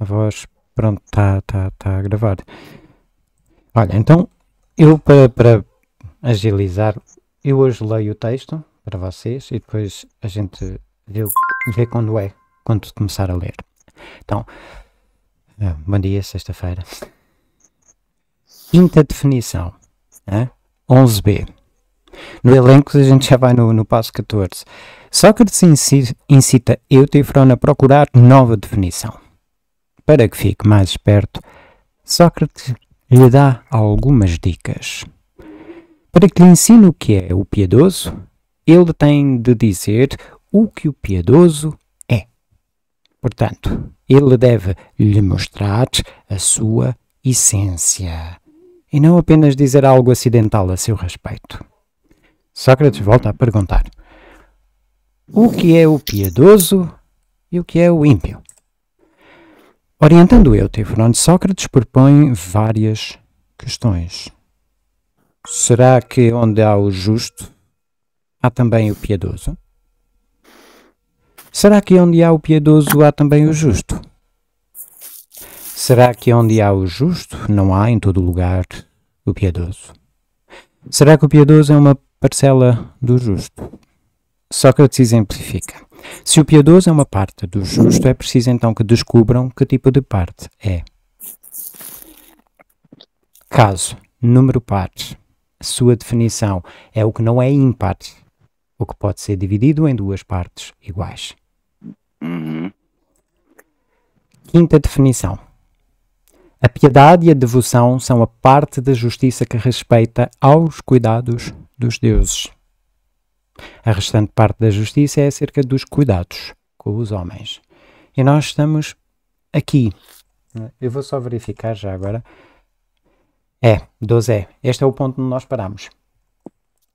A voz, pronto, está tá, tá a tá gravar. Olha, então, eu para, para agilizar, eu hoje leio o texto para vocês e depois a gente vê, vê quando é, quando começar a ler. Então, ah, bom dia, sexta-feira. Quinta definição, né? 11b. No elenco a gente já vai no, no passo 14. Sócrates incita Eutefrone a procurar nova definição para que fique mais esperto, Sócrates lhe dá algumas dicas. Para que lhe ensine o que é o piedoso, ele tem de dizer o que o piedoso é. Portanto, ele deve lhe mostrar a sua essência e não apenas dizer algo acidental a seu respeito. Sócrates volta a perguntar: o que é o piedoso e o que é o ímpio? Orientando eu, Eutífron, Sócrates propõe várias questões. Será que onde há o justo, há também o piedoso? Será que onde há o piedoso, há também o justo? Será que onde há o justo, não há em todo lugar o piedoso? Será que o piedoso é uma parcela do justo? Sócrates exemplifica. Se o piedoso é uma parte do justo, é preciso então que descubram que tipo de parte é. Caso, número par. Sua definição é o que não é ímpar, o que pode ser dividido em duas partes iguais. Uhum. Quinta definição. A piedade e a devoção são a parte da justiça que respeita aos cuidados dos deuses. A restante parte da justiça é acerca dos cuidados com os homens. E nós estamos aqui. É? Eu vou só verificar já agora. É, 12 é. Este é o ponto onde nós paramos.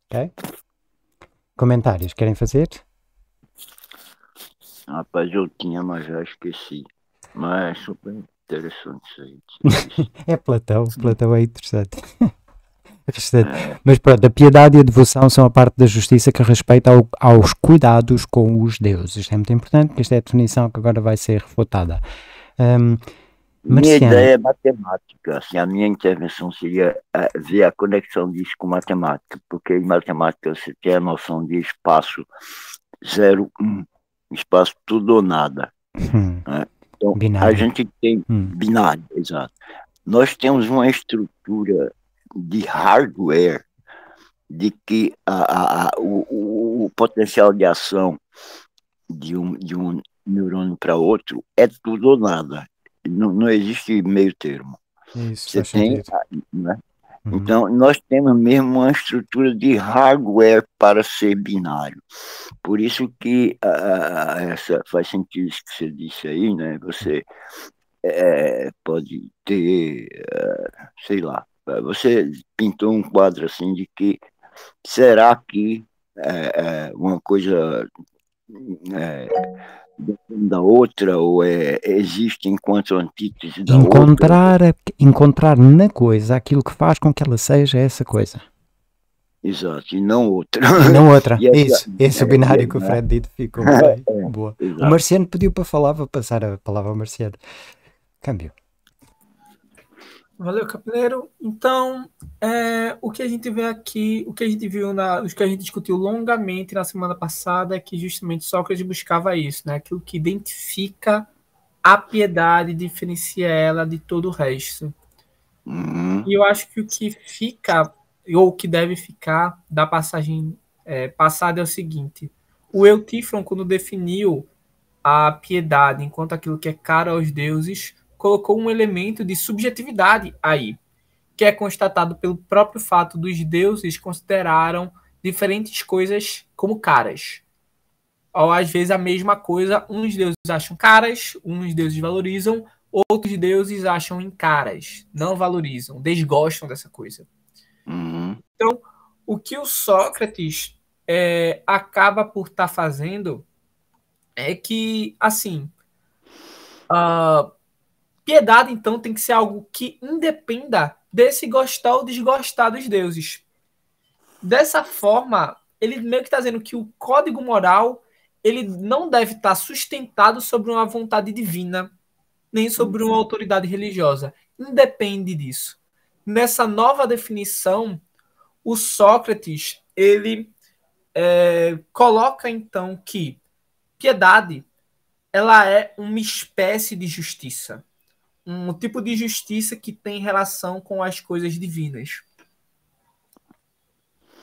Ok? Comentários, querem fazer? Rapaz, ah, eu tinha, mas já esqueci. Mas é super interessante isso aí. é Platão, Platão é interessante. Mas pronto, a piedade e a devoção são a parte da justiça que respeita ao, aos cuidados com os deuses. Isto é muito importante, porque esta é a definição que agora vai ser refutada. Um, minha ideia é matemática, assim, a minha intervenção seria eh, ver a conexão disso com matemática, porque em matemática você tem a noção de espaço zero, um, espaço tudo ou nada. Hum. Né? Então, binário. a gente tem hum. binário, exato. Nós temos uma estrutura de hardware, de que a, a, o, o potencial de ação de um, de um neurônio para outro é tudo ou nada. Não, não existe meio termo. Isso, Você tem, né? uhum. Então, nós temos mesmo uma estrutura de hardware para ser binário. Por isso que uh, essa, faz sentido isso que você disse aí, né? Você é, pode ter, uh, sei lá, você pintou um quadro assim de que será que é, é uma coisa é, da outra ou é, existe enquanto antítese da encontrar, outra? É encontrar na coisa aquilo que faz com que ela seja essa coisa. Exato, e não outra. E não outra, e isso. É, esse é, binário é, que o é. Fred dito ficou bem. É, boa. Exato. O Marciano pediu para falar, vou passar a palavra ao Marciano. Câmbio. Valeu, Capileiro. Então, é, o que a gente vê aqui, o que a gente viu, na, o que a gente discutiu longamente na semana passada é que justamente Sócrates buscava isso, né? aquilo que identifica a piedade, diferencia ela de todo o resto. Uhum. E eu acho que o que fica, ou o que deve ficar da passagem é, passada é o seguinte: o Eutífron, quando definiu a piedade enquanto aquilo que é caro aos deuses, colocou um elemento de subjetividade aí, que é constatado pelo próprio fato dos deuses consideraram diferentes coisas como caras. Ou às vezes a mesma coisa, uns deuses acham caras, uns deuses valorizam, outros deuses acham em caras, não valorizam, desgostam dessa coisa. Uhum. Então, o que o Sócrates é, acaba por estar tá fazendo é que, assim, uh, Piedade, então, tem que ser algo que independa desse gostar ou desgostar dos deuses. Dessa forma, ele meio que está dizendo que o código moral ele não deve estar tá sustentado sobre uma vontade divina, nem sobre uma autoridade religiosa. Independe disso. Nessa nova definição, o Sócrates ele é, coloca então que piedade ela é uma espécie de justiça um tipo de justiça que tem relação com as coisas divinas.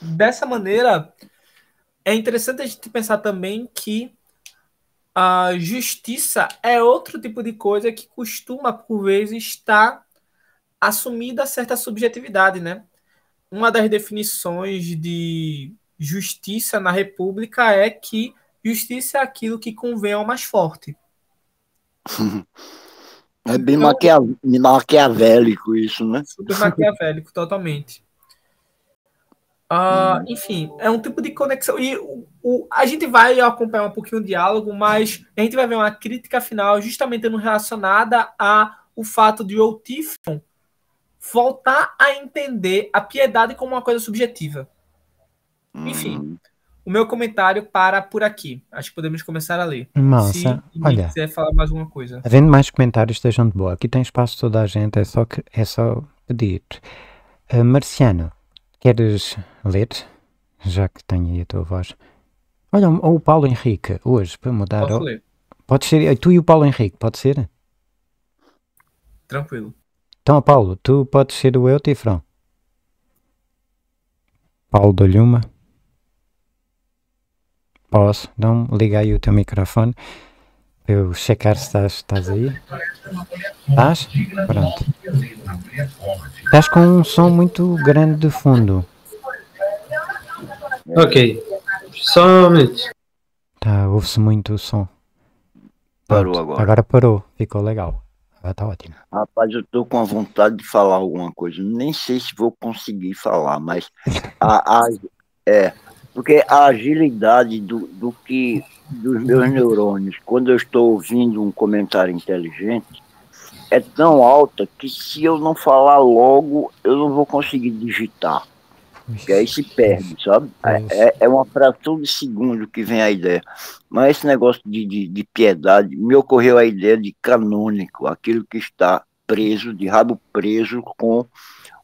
Dessa maneira, é interessante a gente pensar também que a justiça é outro tipo de coisa que costuma, por vezes, estar assumida certa subjetividade, né? Uma das definições de justiça na República é que justiça é aquilo que convém ao mais forte. É bem então, maquiavélico isso, né? Super maquiavélico, totalmente. Uh, enfim, é um tipo de conexão. E o, o, a gente vai acompanhar um pouquinho o diálogo, mas a gente vai ver uma crítica final justamente relacionada a o fato de o Tiffon voltar a entender a piedade como uma coisa subjetiva. Enfim, uhum o meu comentário para por aqui. Acho que podemos começar a ler. Nossa, Se olha. quiser falar mais alguma coisa. Havendo mais comentários, estejam de boa. Aqui tem espaço toda a gente, é só, que, é só pedir. Uh, Marciano, queres ler? Já que tenho aí a tua voz. Olha, ou o Paulo Henrique, hoje, para mudar. Posso ler. Pode ser, eh, tu e o Paulo Henrique, pode ser? Tranquilo. Então, Paulo, tu podes ser o eu, Tifrão. Paulo dou-lhe uma. Posso? Então liga aí o teu microfone para eu checar se estás, estás aí. Estás? Pronto. Estás com um som muito grande de fundo. Ok. Só um Tá, ouve-se muito o som. Parou agora. Agora parou. Ficou legal. Agora está ótimo. Rapaz, eu estou com a vontade de falar alguma coisa. Nem sei se vou conseguir falar, mas a, a, é, porque a agilidade do, do que dos meus neurônios quando eu estou ouvindo um comentário inteligente é tão alta que se eu não falar logo eu não vou conseguir digitar que aí se perde, sabe? É, é, é uma fração de segundo que vem a ideia. Mas esse negócio de, de, de, piedade, me ocorreu a ideia de canônico, aquilo que está preso, de rabo preso com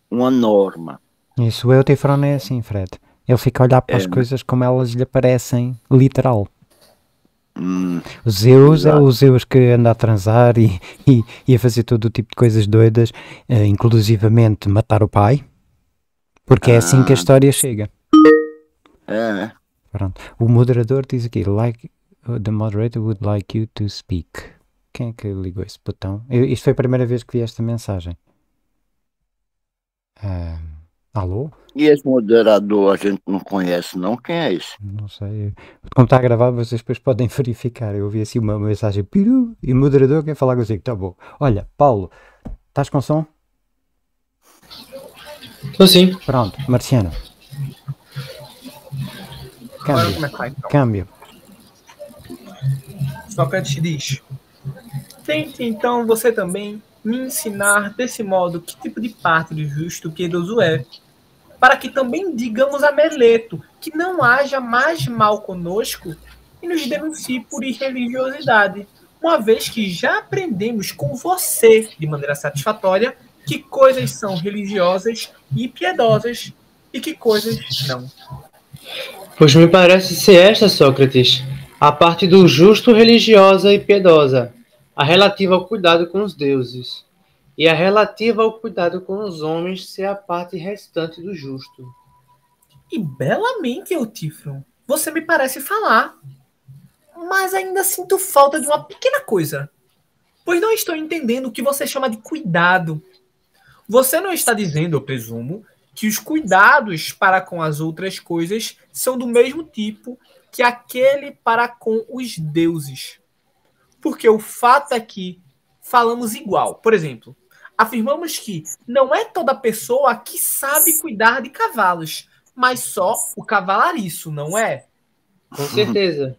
uma norma. Isso eu te falei é assim, Fred. Ele fica a olhar para é. as coisas como elas lhe aparecem, literal. Hum, o Zeus é o Zeus que anda a transar e, e, e a fazer todo o tipo de coisas doidas, uh, inclusivamente matar o pai, porque ah. é assim que a ah. história chega. É, é. Pronto. O moderador diz aqui: like, uh, the moderator would like you to speak. Quem é que ligou esse botão? Eu, isto foi a primeira vez que vi esta mensagem. Uh, Alô? E esse moderador a gente não conhece, não? Quem é esse? Não sei. Como está gravado, vocês depois podem verificar. Eu vi assim uma mensagem piru e o moderador quer falar consigo. Tá bom. Olha, Paulo, estás com som? Estou sim. Pronto, Marciano. Câmbio. Começar, é então. Câmbio. Sócrates diz: Tente então você também me ensinar desse modo que tipo de parte de justo que Deus é para que também digamos a Meleto que não haja mais mal conosco e nos denuncie por irreligiosidade, uma vez que já aprendemos com você, de maneira satisfatória, que coisas são religiosas e piedosas e que coisas não. Pois me parece ser esta, Sócrates, a parte do justo religiosa e piedosa, a relativa ao cuidado com os deuses e a relativa ao cuidado com os homens ser a parte restante do justo. E belamente, Eutífron, você me parece falar, mas ainda sinto falta de uma pequena coisa, pois não estou entendendo o que você chama de cuidado. Você não está dizendo, eu presumo, que os cuidados para com as outras coisas são do mesmo tipo que aquele para com os deuses. Porque o fato é que falamos igual. Por exemplo, Afirmamos que não é toda pessoa que sabe cuidar de cavalos, mas só o cavalariço, não é? Com certeza.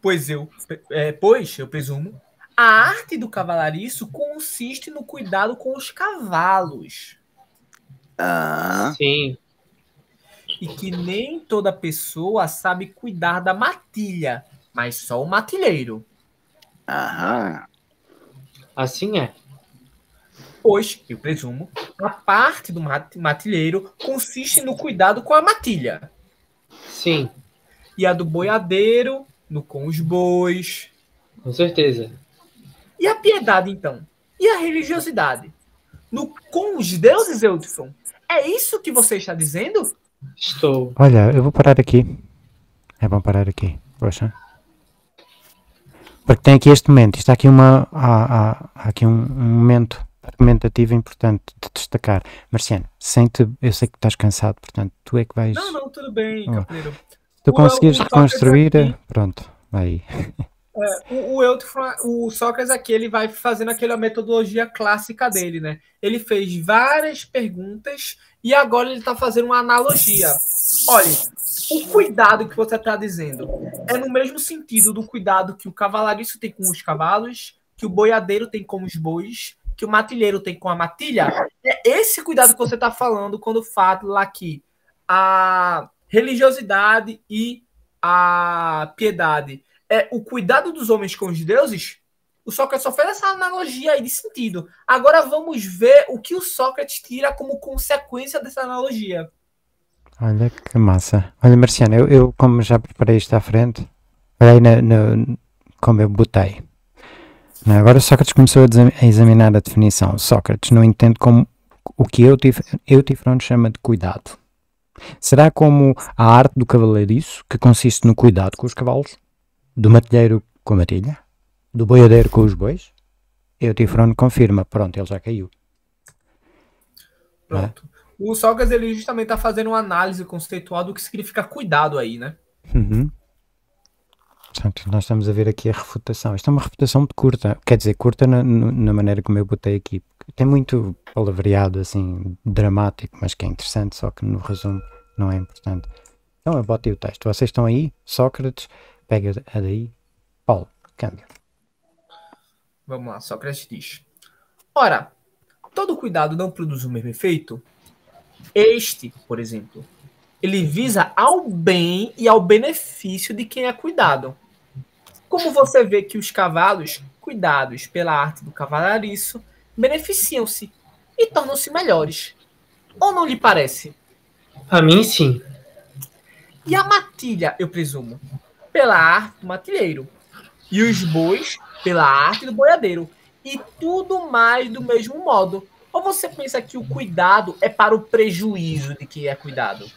Pois eu, é, pois eu presumo, a arte do cavalariço consiste no cuidado com os cavalos. Ah. Sim. E que nem toda pessoa sabe cuidar da matilha, mas só o matilheiro. Aham. Assim é pois, eu presumo, a parte do matilheiro consiste no cuidado com a matilha. Sim. E a do boiadeiro, no com os bois. Com certeza. E a piedade, então? E a religiosidade? No com os deuses, Eudson? É isso que você está dizendo? Estou. Olha, eu vou parar aqui. É bom parar aqui, poxa. Porque tem aqui este momento. Está aqui uma. Há, ah, há, ah, há aqui um, um momento argumentativa importante de destacar. Marciano, sem te, eu sei que estás cansado, portanto, tu é que vais. Não, não, tudo bem, oh. Tu conseguires reconstruir, aqui, pronto, vai. É, o, o, o Sócrates aqui, ele vai fazendo aquela metodologia clássica dele, né? Ele fez várias perguntas e agora ele está fazendo uma analogia. Olha, o cuidado que você está dizendo é no mesmo sentido do cuidado que o cavalariço tem com os cavalos, que o boiadeiro tem com os bois, que o matilheiro tem com a matilha, é esse cuidado que você está falando quando fala que a religiosidade e a piedade é o cuidado dos homens com os deuses? O Sócrates só fez essa analogia aí de sentido. Agora vamos ver o que o Sócrates tira como consequência dessa analogia. Olha que massa. Olha, Marciano, eu, eu como já preparei isto à frente, olhei na, como eu botei. Né, agora Sócrates começou a examinar a definição. Sócrates não entende como o que Eutifron chama de cuidado. Será como a arte do cavaleiriço, que consiste no cuidado com os cavalos, do matilheiro com a matilha, do boiadeiro com os bois? Eutifron confirma. Pronto, ele já caiu. Né? Pronto. O Sócrates, ele justamente está fazendo uma análise conceitual do que significa cuidado aí, né? Uhum. Portanto, nós estamos a ver aqui a refutação. Isto é uma refutação muito curta, quer dizer, curta na, na maneira como eu botei aqui. Tem muito palavreado, assim, dramático, mas que é interessante, só que no resumo não é importante. Então eu botei o texto. Vocês estão aí, Sócrates, pega a daí. Paulo, câmbio. Vamos lá, Sócrates diz. Ora, todo cuidado não produz o mesmo efeito? Este, por exemplo, ele visa ao bem e ao benefício de quem é cuidado. Como você vê que os cavalos, cuidados pela arte do cavalariço, beneficiam-se e tornam-se melhores. Ou não lhe parece? A mim, sim. E a matilha, eu presumo, pela arte do matilheiro. E os bois, pela arte do boiadeiro. E tudo mais do mesmo modo. Ou você pensa que o cuidado é para o prejuízo de quem é cuidado?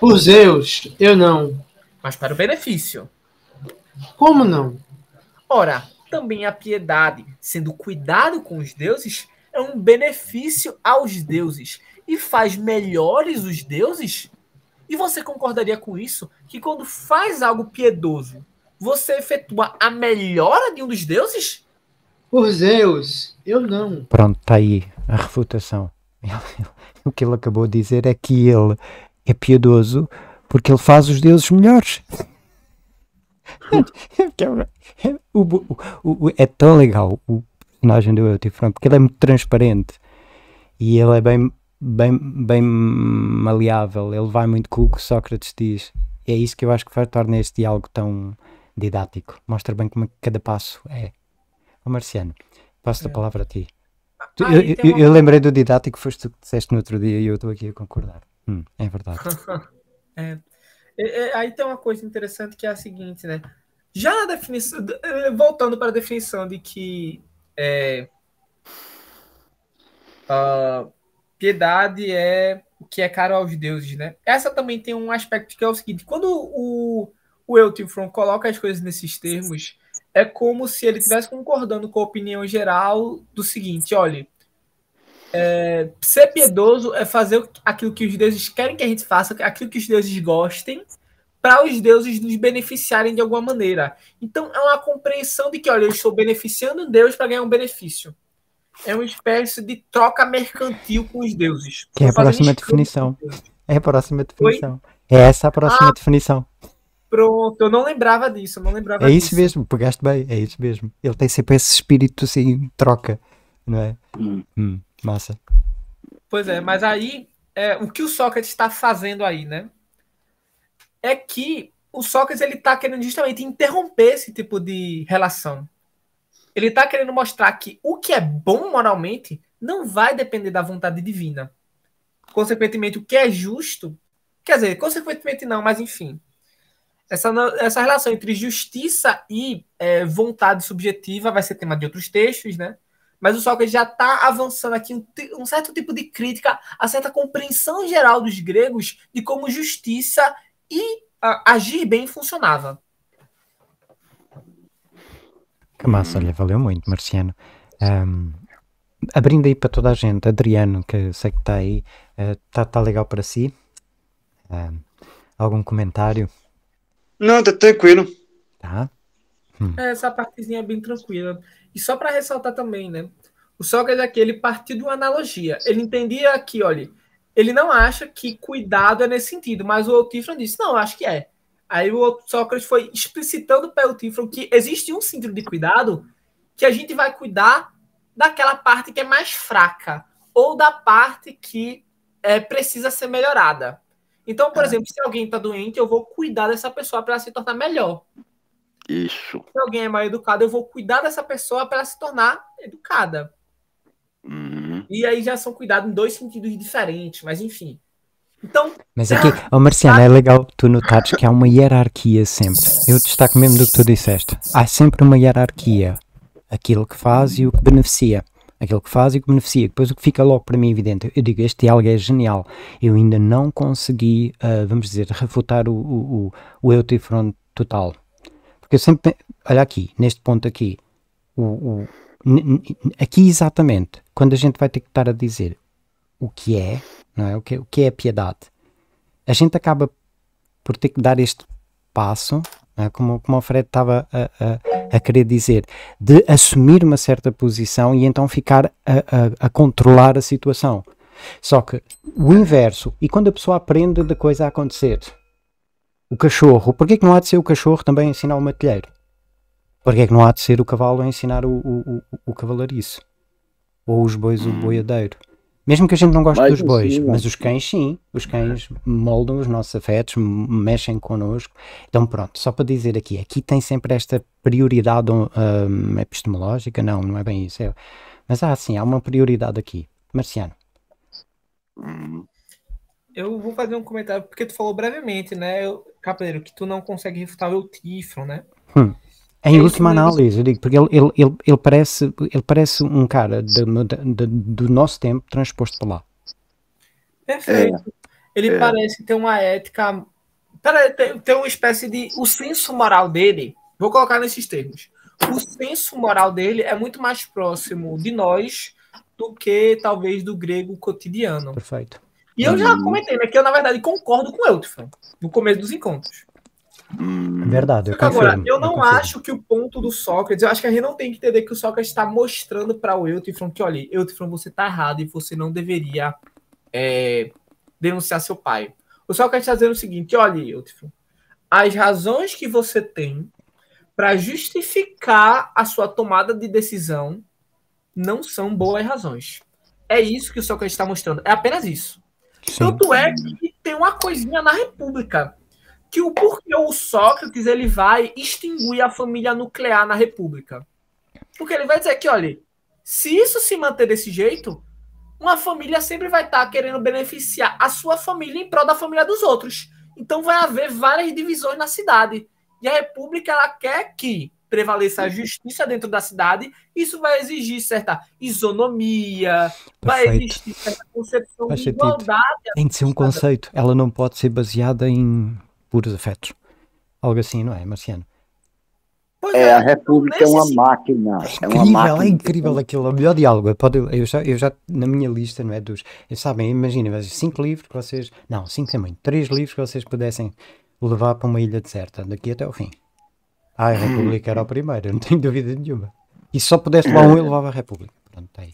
Por Zeus, eu não mas para o benefício. Como não? Ora, também a piedade, sendo cuidado com os deuses, é um benefício aos deuses e faz melhores os deuses? E você concordaria com isso? Que quando faz algo piedoso, você efetua a melhora de um dos deuses? Por Zeus, eu não. Pronto, está aí a refutação. o que ele acabou de dizer é que ele é piedoso porque ele faz os deuses melhores. É o, o, o, é tão legal o personagem do Euty Frank, porque ele é muito transparente e ele é bem, bem, bem maleável, ele vai muito com o que Sócrates diz. E é isso que eu acho que vai tornar este diálogo tão didático. Mostra bem como é cada passo é. Ô Marciano, passo é. a palavra a ti. Tu, ah, eu, eu, lembrei do didático, foste tu que disseste no outro dia e eu estou aqui a concordar. Hum, é verdade. É. É, é. aí tem uma coisa interessante que é a seguinte, né? Já na definição, é, voltando para a definição de que é, uh, piedade é o que é caro aos deuses, né? Essa também tem um aspecto que é o seguinte: quando o, o Elton coloca as coisas nesses termos, é como se ele estivesse concordando com a opinião geral do seguinte: olha, é, ser piedoso é fazer aquilo que os deuses querem que a gente faça, aquilo que os deuses gostem, para os deuses nos beneficiarem de alguma maneira. Então é uma compreensão de que, olha, eu estou beneficiando Deus para ganhar um benefício. É uma espécie de troca mercantil com os deuses. Que é a próxima definição. É a próxima definição. É essa a próxima ah, definição. Pronto, eu não lembrava disso, não lembrava É isso mesmo, pegaste bem, é isso mesmo. Ele tem sempre esse espírito assim, troca, não é? Hum. Hum. Massa. Pois é, mas aí é, o que o Sócrates está fazendo aí, né? É que o Sócrates ele está querendo justamente interromper esse tipo de relação. Ele está querendo mostrar que o que é bom moralmente não vai depender da vontade divina. Consequentemente, o que é justo, quer dizer, consequentemente não, mas enfim, essa, essa relação entre justiça e é, vontade subjetiva vai ser tema de outros textos, né? mas o Sócrates já está avançando aqui um, um, certo tipo de crítica, a certa compreensão geral dos gregos de como justiça e ah, agir bem funcionava. Que massa, olha, valeu muito, Marciano. Um, abrindo aí para toda a gente, Adriano, que sei que está aí, está eh, uh, tá legal para si? algum comentário? Não, está tranquilo. Tá. Hum. É, essa partezinha é bem tranquila. E só para ressaltar também, né? O Sócrates aqui, ele partiu de uma analogia. Ele entendia aqui olha, ele não acha que cuidado é nesse sentido, mas o Altífron disse, não, acho que é. Aí o Sócrates foi explicitando para o Altífron que existe um sentido de cuidado que a gente vai cuidar daquela parte que é mais fraca ou da parte que é, precisa ser melhorada. Então, por é. exemplo, se alguém está doente, eu vou cuidar dessa pessoa para ela se tornar melhor. Isso. Se alguém é mal educado, eu vou cuidar dessa pessoa para ela se tornar educada. Uhum. E aí já são cuidados em dois sentidos diferentes, mas enfim. Então. Mas aqui, oh Marciana, é legal tu notares que há uma hierarquia sempre. Eu destaco mesmo do que tu disseste. Há sempre uma hierarquia. Aquilo que faz e o que beneficia aquilo que faz e que beneficia. Depois o que fica logo para mim evidente, eu digo, este diálogo é genial. Eu ainda não consegui, uh, vamos dizer, refutar o, o, o, o eu total. Porque eu sempre. Olha aqui, neste ponto aqui. O, o, aqui exatamente, quando a gente vai ter que estar a dizer o que é, não é? O que, o que é a piedade, a gente acaba por ter que dar este passo, é? como, como o Fred estava a, a, a, querer dizer, de assumir uma certa posição e então ficar a, a, controlar a situação. Só que o inverso, e quando a pessoa aprende da coisa a acontecer, o cachorro, porquê que não há de ser o cachorro também ensinar o matilheiro? Porquê que não há de ser o cavalo a ensinar o, o, o, o cavalariço? Ou os bois o hum. boiadeiro? Mesmo que a gente não goste dos bois, sim, mas os cães sim, os cães moldam os nossos afetos, mexem connosco. Então pronto, só para dizer aqui, aqui tem sempre esta prioridade um, hum, epistemológica, não, não é bem isso. É, mas há ah, sim, há uma prioridade aqui. Marciano. Hum. Eu vou fazer um comentário, porque tu falou brevemente, né? Eu, Cabreiro, que tu não consegue refutar o Tifron, né? Hum. É em última análise, eu digo, porque ele, ele, ele, ele, parece, ele parece um cara de, de, de, do nosso tempo transposto para lá. Perfeito. É. Ele é. parece ter uma ética. Peraí, tem, tem uma espécie de. O senso moral dele, vou colocar nesses termos. O senso moral dele é muito mais próximo de nós do que talvez do grego cotidiano. Perfeito. E eu já uhum. comentei, né, que eu, na verdade, concordo com o Elton no começo dos encontros. Hum. É verdade, eu Agora, eu não eu acho que o ponto do Sócrates, eu acho que a gente não tem que entender que o Sócrates está mostrando para o Eutifron que, olha, Eutifron, você está errado e você não deveria é, denunciar seu pai. O Sócrates está dizendo o seguinte, olha, Eutifron, as razões que você tem para justificar a sua tomada de decisão não são boas razões. É isso que o Sócrates está mostrando, é apenas isso. Sim. Tanto é que tem uma coisinha na República. Que o porquê o Sócrates ele vai extinguir a família nuclear na República. Porque ele vai dizer que, olha, se isso se manter desse jeito, uma família sempre vai estar tá querendo beneficiar a sua família em prol da família dos outros. Então vai haver várias divisões na cidade. E a República ela quer que prevaleça a justiça dentro da cidade, isso vai exigir certa isonomia, Perfeito. vai exigir certa concepção de igualdade. Tem de ser um conceito, ela não pode ser baseada em puros afetos. Algo assim, não é, Marciano? É, é, a República é uma máquina. É, é, incrível, é uma máquina. É incrível aquilo. O melhor diálogo. Pode, eu, já, eu já, na minha lista, não é? Dos. Sabem, imaginem, cinco livros que vocês. Não, cinco é muito. Três livros que vocês pudessem levar para uma ilha deserta, daqui até o fim. Ah, a República era o primeiro, não tenho dúvida nenhuma. E só pudesse lá um, ele levava a República. Pronto, tá aí.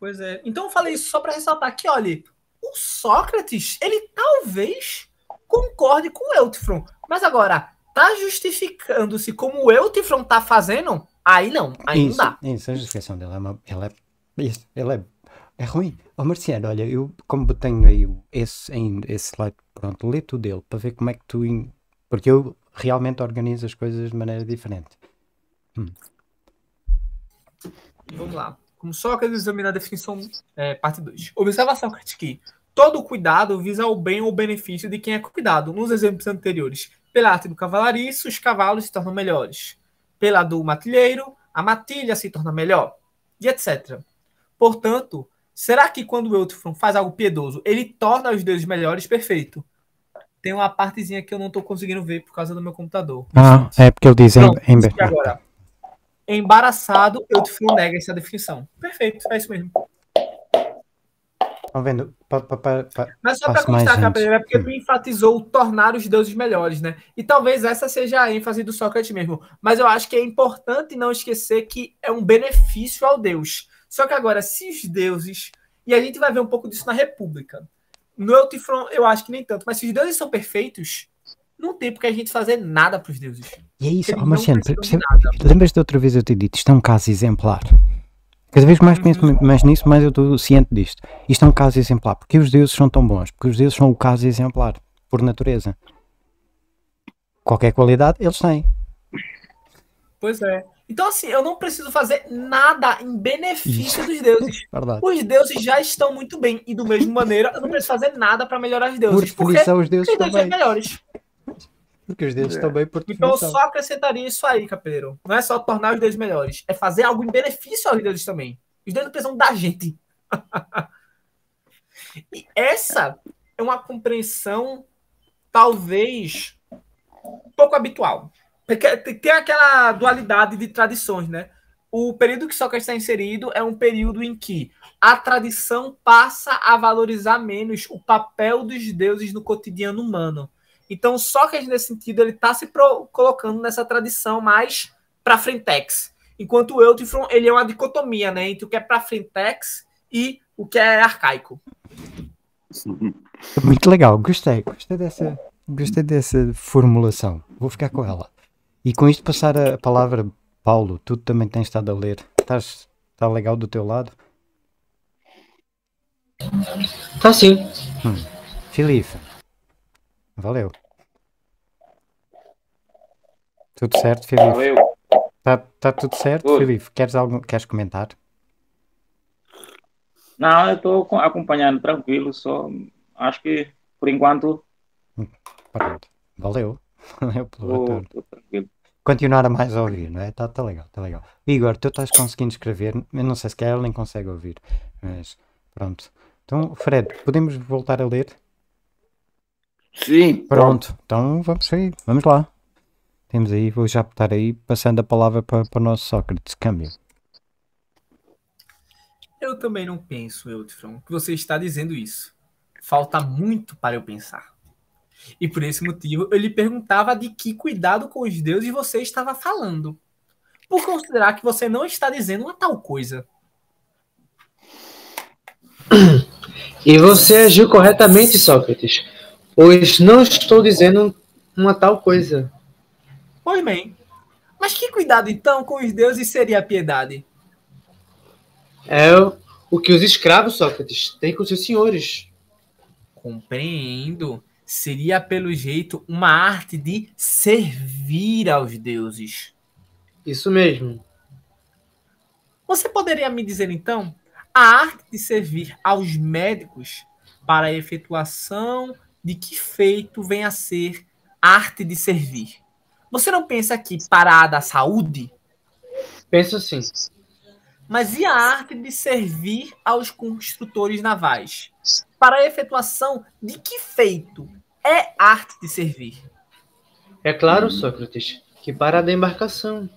Pois é. Então eu falei isso só para ressaltar que, olha, o Sócrates, ele talvez concorde com o Eltifron, Mas agora, tá justificando-se como o Eltifron tá fazendo? Aí não, aí isso, não dá. Isso, a justificação dele é uma, é, isso, é, é ruim. Ô Marciano, olha, eu como tenho aí esse, esse slide, pronto, lê tu dele para ver como é que tu. In... Porque eu realmente organiza as coisas de maneira diferente. Hum. Vamos lá. Como Sócrates domina a definição, é, parte 2. Observação crítica: todo cuidado visa o bem ou benefício de quem é cuidado. Nos exemplos anteriores, pela arte do cavalariço, os cavalos se tornam melhores. Pela do matilheiro, a matilha se torna melhor. E etc. Portanto, será que quando o outro faz algo piedoso, ele torna os deuses melhores? Perfeito tem uma partezinha que eu não tô conseguindo ver por causa do meu computador. Ah, é porque eu disse em, em... agora. Embaraçado, eu fui nega essa definição. Perfeito, é isso mesmo. Estão vendo? Pa, pa, pa, Mas só para constar, Cabreira, é porque tu enfatizou o tornar os deuses melhores, né? E talvez essa seja a ênfase do Sócrates mesmo. Mas eu acho que é importante não esquecer que é um benefício ao Deus. Só que agora, se os deuses. E a gente vai ver um pouco disso na República. No Eltifron, eu acho que nem tanto, mas se os deuses são perfeitos, não tem porque a gente fazer nada para os deuses. E é isso, oh, Marciano, lembras-te outra vez eu te dito, isto é um caso exemplar. Cada vez mais penso uhum. mais nisso, mais eu estou ciente disto. Isto é um caso exemplar. Porque os deuses são tão bons? Porque os deuses são o caso exemplar, por natureza. Qualquer qualidade eles têm. Pois é. Então, assim, eu não preciso fazer nada em benefício dos deuses. Verdade. Os deuses já estão muito bem. E do mesmo maneira, eu não preciso fazer nada para melhorar os deuses. Por porque é os deuses, os deuses são melhores. Porque os deuses é. também por Então eu só acrescentaria isso aí, Capeleiro. Não é só tornar os deuses melhores. É fazer algo em benefício aos deuses também. Os deuses precisam da gente. e essa é uma compreensão talvez pouco habitual. Porque tem aquela dualidade de tradições, né? O período que Sócrates está inserido é um período em que a tradição passa a valorizar menos o papel dos deuses no cotidiano humano. Então, Sócrates, nesse sentido, ele está se colocando nessa tradição mais para frentex. Enquanto o Eutifron, ele é uma dicotomia, né? Entre o que é para frentex e o que é arcaico. Muito legal, gostei, gostei dessa, gostei dessa formulação. Vou ficar com ela. E com isto passar a palavra, Paulo, tu também tens estado a ler. Estás, está legal do teu lado? Está sim. Hum. Filipe, valeu. Tudo certo, Filipe? Valeu. Está tá tudo certo, tudo. Filipe? Queres, algum, queres comentar? Não, eu estou acompanhando tranquilo, só acho que por enquanto. Hum, pronto, valeu. É tranquilo. Continuar a mais a ouvir, não é? Está tá legal, está legal. Igor, tu estás conseguindo escrever, eu não sei se calhar nem consegue ouvir, mas pronto. Então, Fred, podemos voltar a ler? Sim. Pronto, então vamos sair, vamos lá. Temos aí, vou já estar aí, passando a palavra para, para o nosso Sócrates. Câmbio. Eu também não penso, Eutron, que você está dizendo isso. Falta muito para eu pensar. E por esse motivo, eu lhe perguntava de que cuidado com os deuses você estava falando, por considerar que você não está dizendo uma tal coisa. E você agiu corretamente, Sócrates, pois não estou dizendo uma tal coisa. Pois bem, mas que cuidado então com os deuses seria a piedade? É o que os escravos, Sócrates, têm com seus senhores. Compreendo seria, pelo jeito, uma arte de servir aos deuses. Isso mesmo. Você poderia me dizer, então, a arte de servir aos médicos para a efetuação de que feito vem a ser arte de servir? Você não pensa que para a da saúde? Penso sim. Mas e a arte de servir aos construtores navais? Para a efetuação de que feito é arte de servir. É claro, Sócrates, que para da embarcação.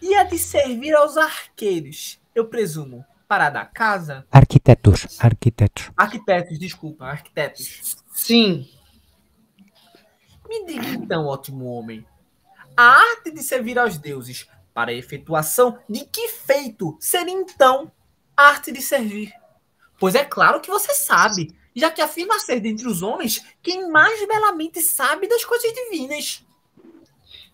E a de servir aos arqueiros, eu presumo, para da casa? Arquitetos, arquitetos. Arquitetos, desculpa, arquitetos. Sim. Me diga então, ótimo homem, a arte de servir aos deuses para a efetuação de que feito seria então a arte de servir? Pois é claro que você sabe, já que afirma ser dentre os homens quem mais belamente sabe das coisas divinas.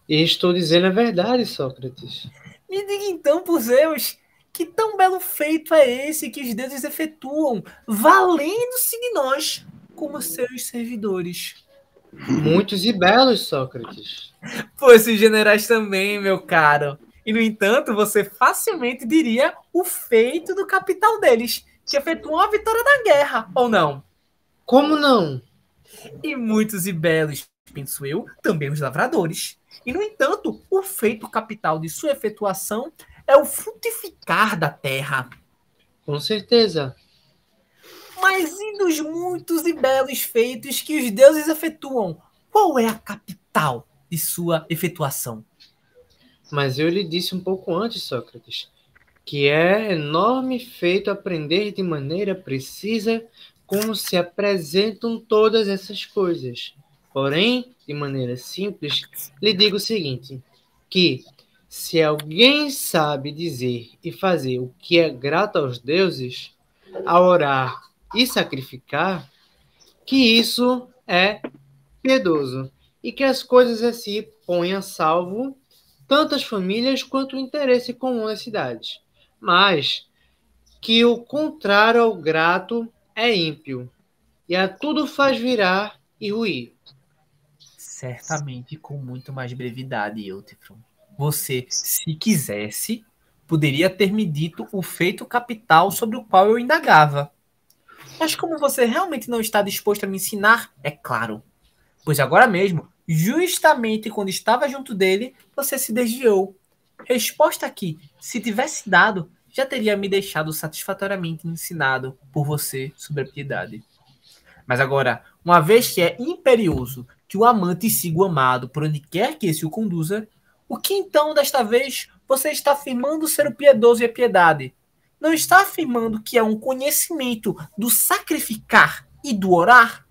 E estou dizendo a verdade, Sócrates. Me diga então, por Zeus, que tão belo feito é esse que os deuses efetuam, valendo-se de nós como seus servidores? Muitos e belos, Sócrates. Pois os generais também, meu caro. E, no entanto, você facilmente diria o feito do capital deles, que efetuou a vitória da guerra, ou não? Como não? E muitos e belos, penso eu, também os lavradores. E, no entanto, o feito capital de sua efetuação é o frutificar da terra. Com certeza. Mas e dos muitos e belos feitos que os deuses efetuam, qual é a capital de sua efetuação? Mas eu lhe disse um pouco antes, Sócrates, que é enorme feito aprender de maneira precisa como se apresentam todas essas coisas. Porém, de maneira simples, lhe digo o seguinte: que se alguém sabe dizer e fazer o que é grato aos deuses, a orar e sacrificar, que isso é piedoso e que as coisas assim põem a salvo tanto as famílias quanto o interesse comum da cidade. mas que o contrário ao grato é ímpio, e a tudo faz virar e ruir. Certamente com muito mais brevidade, Eutifron. Você, se quisesse, poderia ter me dito o feito capital sobre o qual eu indagava. Mas como você realmente não está disposto a me ensinar, é claro. Pois agora mesmo, justamente quando estava junto dele, você se desviou. Resposta que, se tivesse dado, já teria me deixado satisfatoriamente ensinado por você sobre a piedade. Mas agora, uma vez que é imperioso que o amante siga o amado por onde quer que esse o conduza, o que então desta vez você está afirmando ser o piedoso e a piedade? Não está afirmando que é um conhecimento do sacrificar e do orar?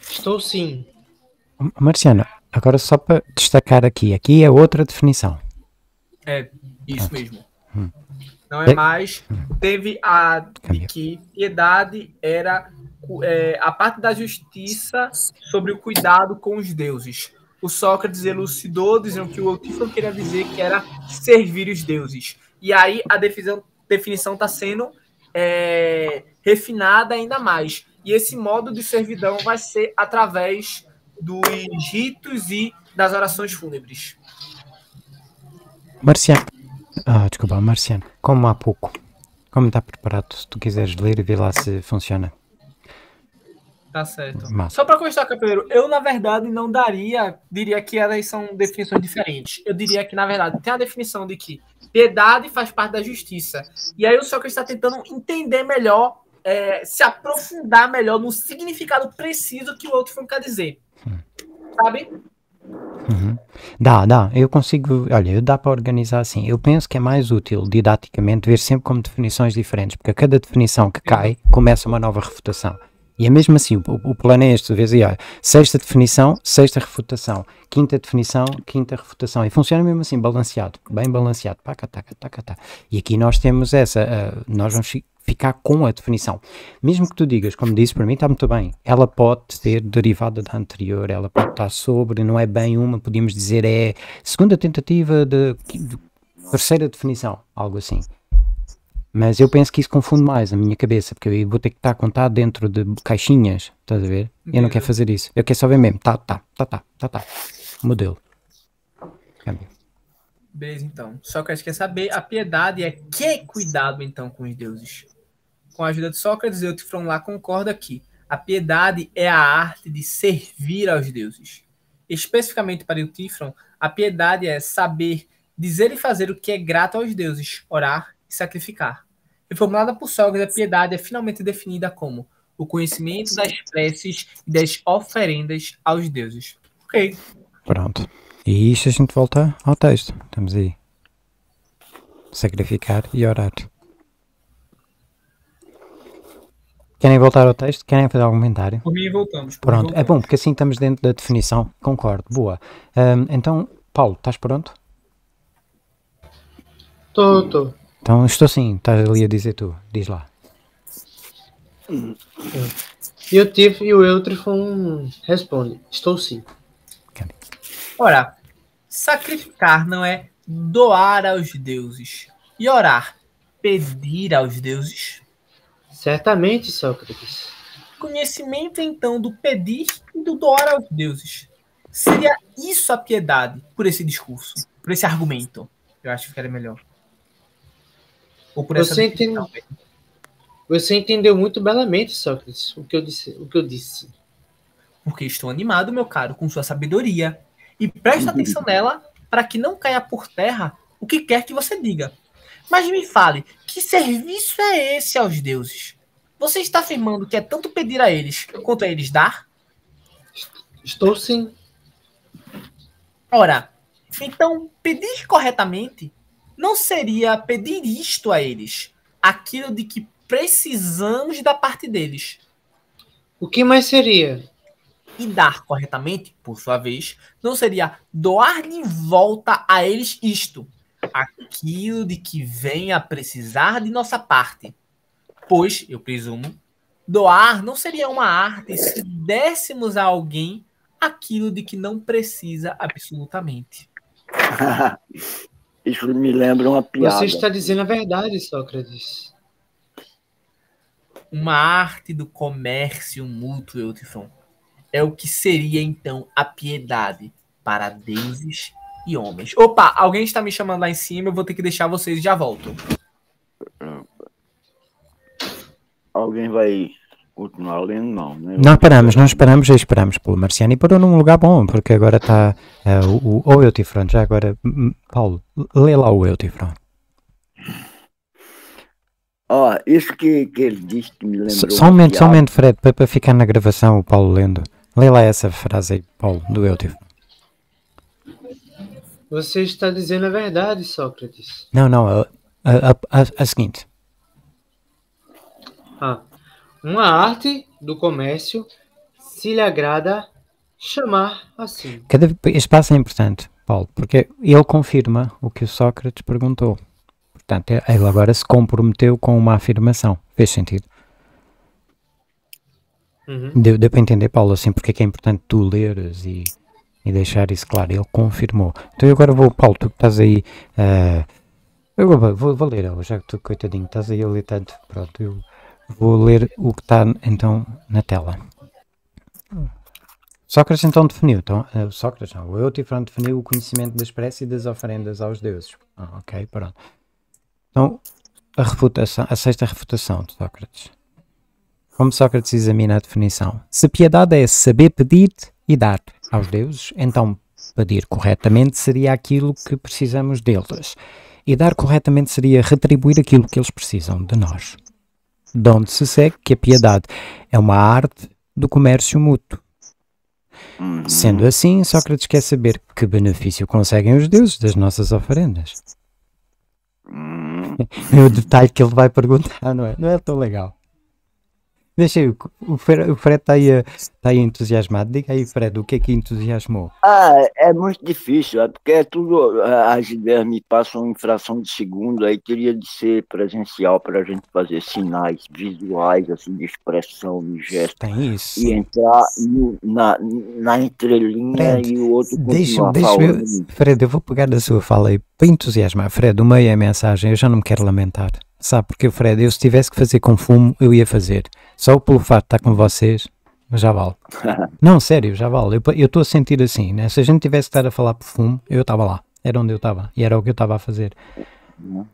Estou sim. Hum, Marciana, agora só para destacar aqui, aqui é outra definição. É, isso Pronto. mesmo. Hum não é, é mais. Teve a de que piedade era é, a parte da justiça sobre o cuidado com os deuses. O Sócrates elucidou, dizendo que o Eutífron queria dizer que era servir os deuses. E aí a definição está sendo é, refinada ainda mais. E esse modo de servidão vai ser através dos ritos e das orações fúnebres. Marciano. Ah, desculpa, Marciano, como há pouco. Como está preparado, se tu quiseres ler e ver lá se funciona. Tá certo. Mas... Só para constar, Capeleiro, eu na verdade não daria, diria que elas são definições diferentes. Eu diria que, na verdade, tem a definição de que piedade faz parte da justiça. E aí o Sócrates está tentando entender melhor, é, se aprofundar melhor no significado preciso que o outro foi quer dizer. Hum. Sabe? Uhum. Dá, dá, eu consigo, olha, dá para organizar assim. Eu penso que é mais útil didaticamente ver sempre como definições diferentes, porque a cada definição que cai começa uma nova refutação. E é mesmo assim, o, o plano é este, tu vês aí, olha, sexta definição, sexta refutação, quinta definição, quinta refutação, e funciona mesmo assim, balanceado, bem balanceado, pá, taca, taca, E aqui nós temos essa, uh, nós vamos ficar com a definição. Mesmo que tu digas, como disse, para mim está muito bem, ela pode ser derivada da anterior, ela pode estar sobre, não é bem uma, podíamos dizer, é segunda tentativa de, de terceira definição, algo assim. Mas eu penso que isso confunde mais a minha cabeça, porque eu vou ter que estar contado dentro de caixinhas, estás a ver? Eu não quero fazer isso. Eu quero só ver mesmo. Tá, tá, tá, tá, tá, tá. Modelo. Câmbio. Beleza, então. Só que eu é saber, a piedade é que cuidado então com os deuses? com a ajuda de Sócrates, Eutifron lá concorda que a piedade é a arte de servir aos deuses. Especificamente para Eutifron, a piedade é saber dizer e fazer o que é grato aos deuses, orar e sacrificar. Reformulada por Sócrates, a piedade é finalmente definida como o conhecimento das preces e das oferendas aos deuses. Ok. Pronto. E isso a gente volta ao texto. Estamos aí. Sacrificar e orar. Querem voltar ao texto? Querem fazer algum comentário? Por mim voltamos. Por Pronto, voltamos. é bom, porque assim estamos dentro da definição. Concordo, boa. Um, então, Paulo, estás pronto? Estou, estou. Então estou sim, estás ali a dizer tu, diz lá. o tive e o Eutrifon responde: Estou sim. Ora, sacrificar não é doar aos deuses. E orar, pedir aos deuses. Certamente, Sócrates. Conhecimento, então, do pedir e do doar aos deuses. Seria isso a piedade por esse discurso, por esse argumento? Eu acho que era melhor. Ou por essa você, entende... você entendeu muito belamente, Sócrates, o que eu disse. O que eu disse porque estou animado, meu caro, com sua sabedoria. E preste atenção nela para que não caia por terra o que quer que você diga. Mas me fale, que serviço é esse aos deuses? Você está afirmando que é tanto pedir a eles quanto a eles dar? Estou sim. Ora, então pedir corretamente não seria pedir isto a eles, aquilo de que precisamos da parte deles. O que mais seria? E dar corretamente, por sua vez, não seria doar de volta a eles isto, aquilo de que venha a precisar de nossa parte. Pois, eu presumo, doar não seria uma arte se dessemos a alguém aquilo de que não precisa absolutamente. Isso me lembra uma piada. Você está dizendo a verdade, Sócrates. Uma arte do comércio mútuo, Eutifon. É o que seria então a piedade para deuses e homens. Opa, alguém está me chamando lá em cima, eu vou ter que deixar vocês, já volto. Alguém vai continuar lendo? Não, né? Nós paramos, nós esperamos e esperamos pelo Marciano e parou num lugar bom, porque agora está uh, é, o, o Eutifron. Já agora, Paulo, lê lá o Eutifron. Ó, oh, isso que, que ele disse que me lembrou. Só um momento, Fred, para, para ficar na gravação o Paulo lendo. Lê lá essa frase aí, Paulo, do Eutifron. Você está dizendo a verdade, Sócrates. Não, não, a, a, a, a seguinte. Ah, uma arte do comércio se lhe agrada chamar assim. Cada, este passo é importante, Paulo, porque ele confirma o que o Sócrates perguntou. Portanto, é, ele agora se comprometeu com uma afirmação. Fez sentido? Uhum. Deu, deu para entender, Paulo, assim, porque é que é importante tu leres e e deixar isso claro. Ele confirmou. Então eu agora vou, Paulo, tu que estás aí. Uh, eu vou, vou, vou ler, já que tu, coitadinho, estás aí a ler tanto. Pronto, eu vou ler o que está então na tela. Sócrates então definiu, então, uh, Sócrates não, o tipo, Eutifron definiu o conhecimento das preces e das oferendas aos deuses. Ah, ok, pronto. Então, a, refutação, a sexta refutação de Sócrates como Sócrates examina a definição. Se piedade é saber pedir e dar aos deuses, então pedir corretamente seria aquilo que precisamos deles. E dar corretamente seria retribuir aquilo que eles precisam de nós. De onde se segue que a piedade é uma arte do comércio mútuo. Sendo assim, Sócrates quer saber que benefício conseguem os deuses das nossas oferendas. Hum. É o detalhe que ele vai perguntar, não é? Não é tão legal. Deixa eu, o Fred, o Fred está, aí, está aí entusiasmado. Diga aí, Fred, o que é que entusiasmou? Ah, é muito difícil, é porque é tudo, ah, as ideias me passam em fração de segundo, aí teria de ser presencial para a gente fazer sinais visuais, assim, de expressão, de gesto. Tem isso. E entrar no, na, na entrelinha Fred, e o outro deixa, deixa eu, Fred, eu vou pegar da sua fala aí para entusiasmar. Fred, o meio é a mensagem, eu já não me quero lamentar. Sabe, porque, Fred, eu se tivesse que fazer com fumo, eu ia fazer. Só pelo fato de estar com vocês, já vale. não, sério, já vale. Eu estou a sentir assim, né? Se a gente tivesse de estar a falar perfume, eu estava lá. Era onde eu estava. E era o que eu estava a fazer. Uhum.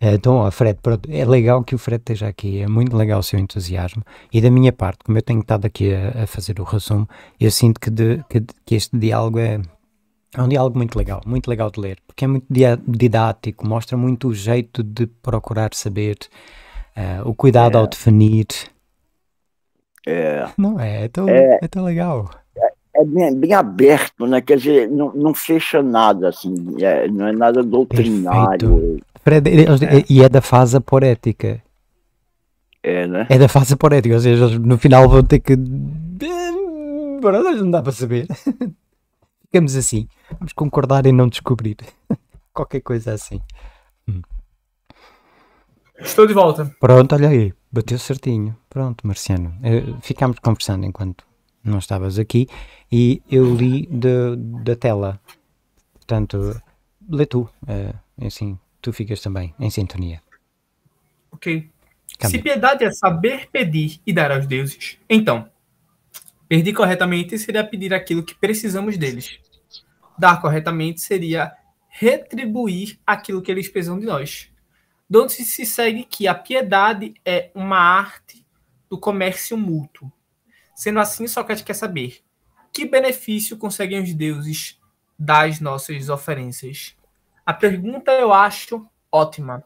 Então, a Fred, é legal que o Fred esteja aqui, é muito legal o seu entusiasmo. E da minha parte, como eu tenho estado aqui a, a fazer o resumo, eu sinto que, de, que, que este diálogo é, é um diálogo muito legal, muito legal de ler, porque é muito didático, mostra muito o jeito de procurar saber, uh, o cuidado é. ao definir. É. Não é? É tão, é, é tão legal. É, é bem, bem, aberto, né? Quer dizer, não, não fecha nada, assim, é, não é nada doutrinário. Fred, é. E é da fase poética. É, né? É da fase poética, ou seja, no final vão ter que. Não dá para saber. Ficamos assim. Vamos concordar em não descobrir. Qualquer coisa assim. Hum. Estou de volta. Pronto, olha aí, bateu certinho. Pronto, Marciano. Eh, ficámos conversando enquanto não estavas aqui e eu li de, da tela. Portanto, lê tu. Eh, assim, tu ficas também em sintonia. Ok. Câmbio. Se piedade é saber pedir e dar aos deuses, então, pedir corretamente seria pedir aquilo que precisamos deles. Dar corretamente seria retribuir aquilo que eles precisam de nós. Donde se segue que a piedade é uma arte do comércio mútuo. Sendo assim, Sócrates quer saber que benefício conseguem os deuses das nossas oferências. A pergunta eu acho ótima,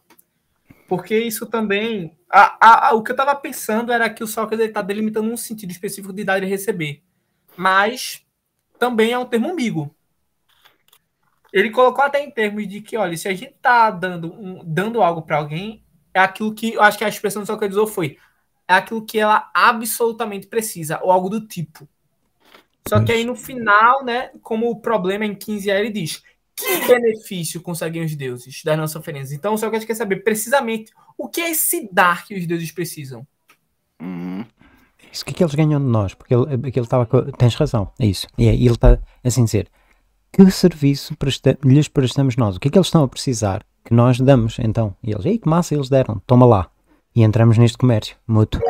porque isso também. A, a, a, o que eu estava pensando era que o Sócrates está delimitando um sentido específico de dar e receber, mas também é um termo ambíguo ele colocou até em termos de que, olha, se a gente tá dando, um, dando algo para alguém, é aquilo que. Eu acho que a expressão só que ele usou foi. É aquilo que ela absolutamente precisa, ou algo do tipo. Só que aí no final, né, como o problema é em 15 aí, ele diz: que benefício conseguem os deuses das nossas oferendas? Então, só que a gente quer saber precisamente o que é esse dar que os deuses precisam. Uhum. Isso que, é que eles ganham de nós, porque ele é, estava. Tens razão, é isso. E é, ele está assim dizer: que serviço presta lhes prestamos nós? O que é que eles estão a precisar? Que nós damos, então. E eles, ei, que massa eles deram, toma lá. E entramos neste comércio mútuo.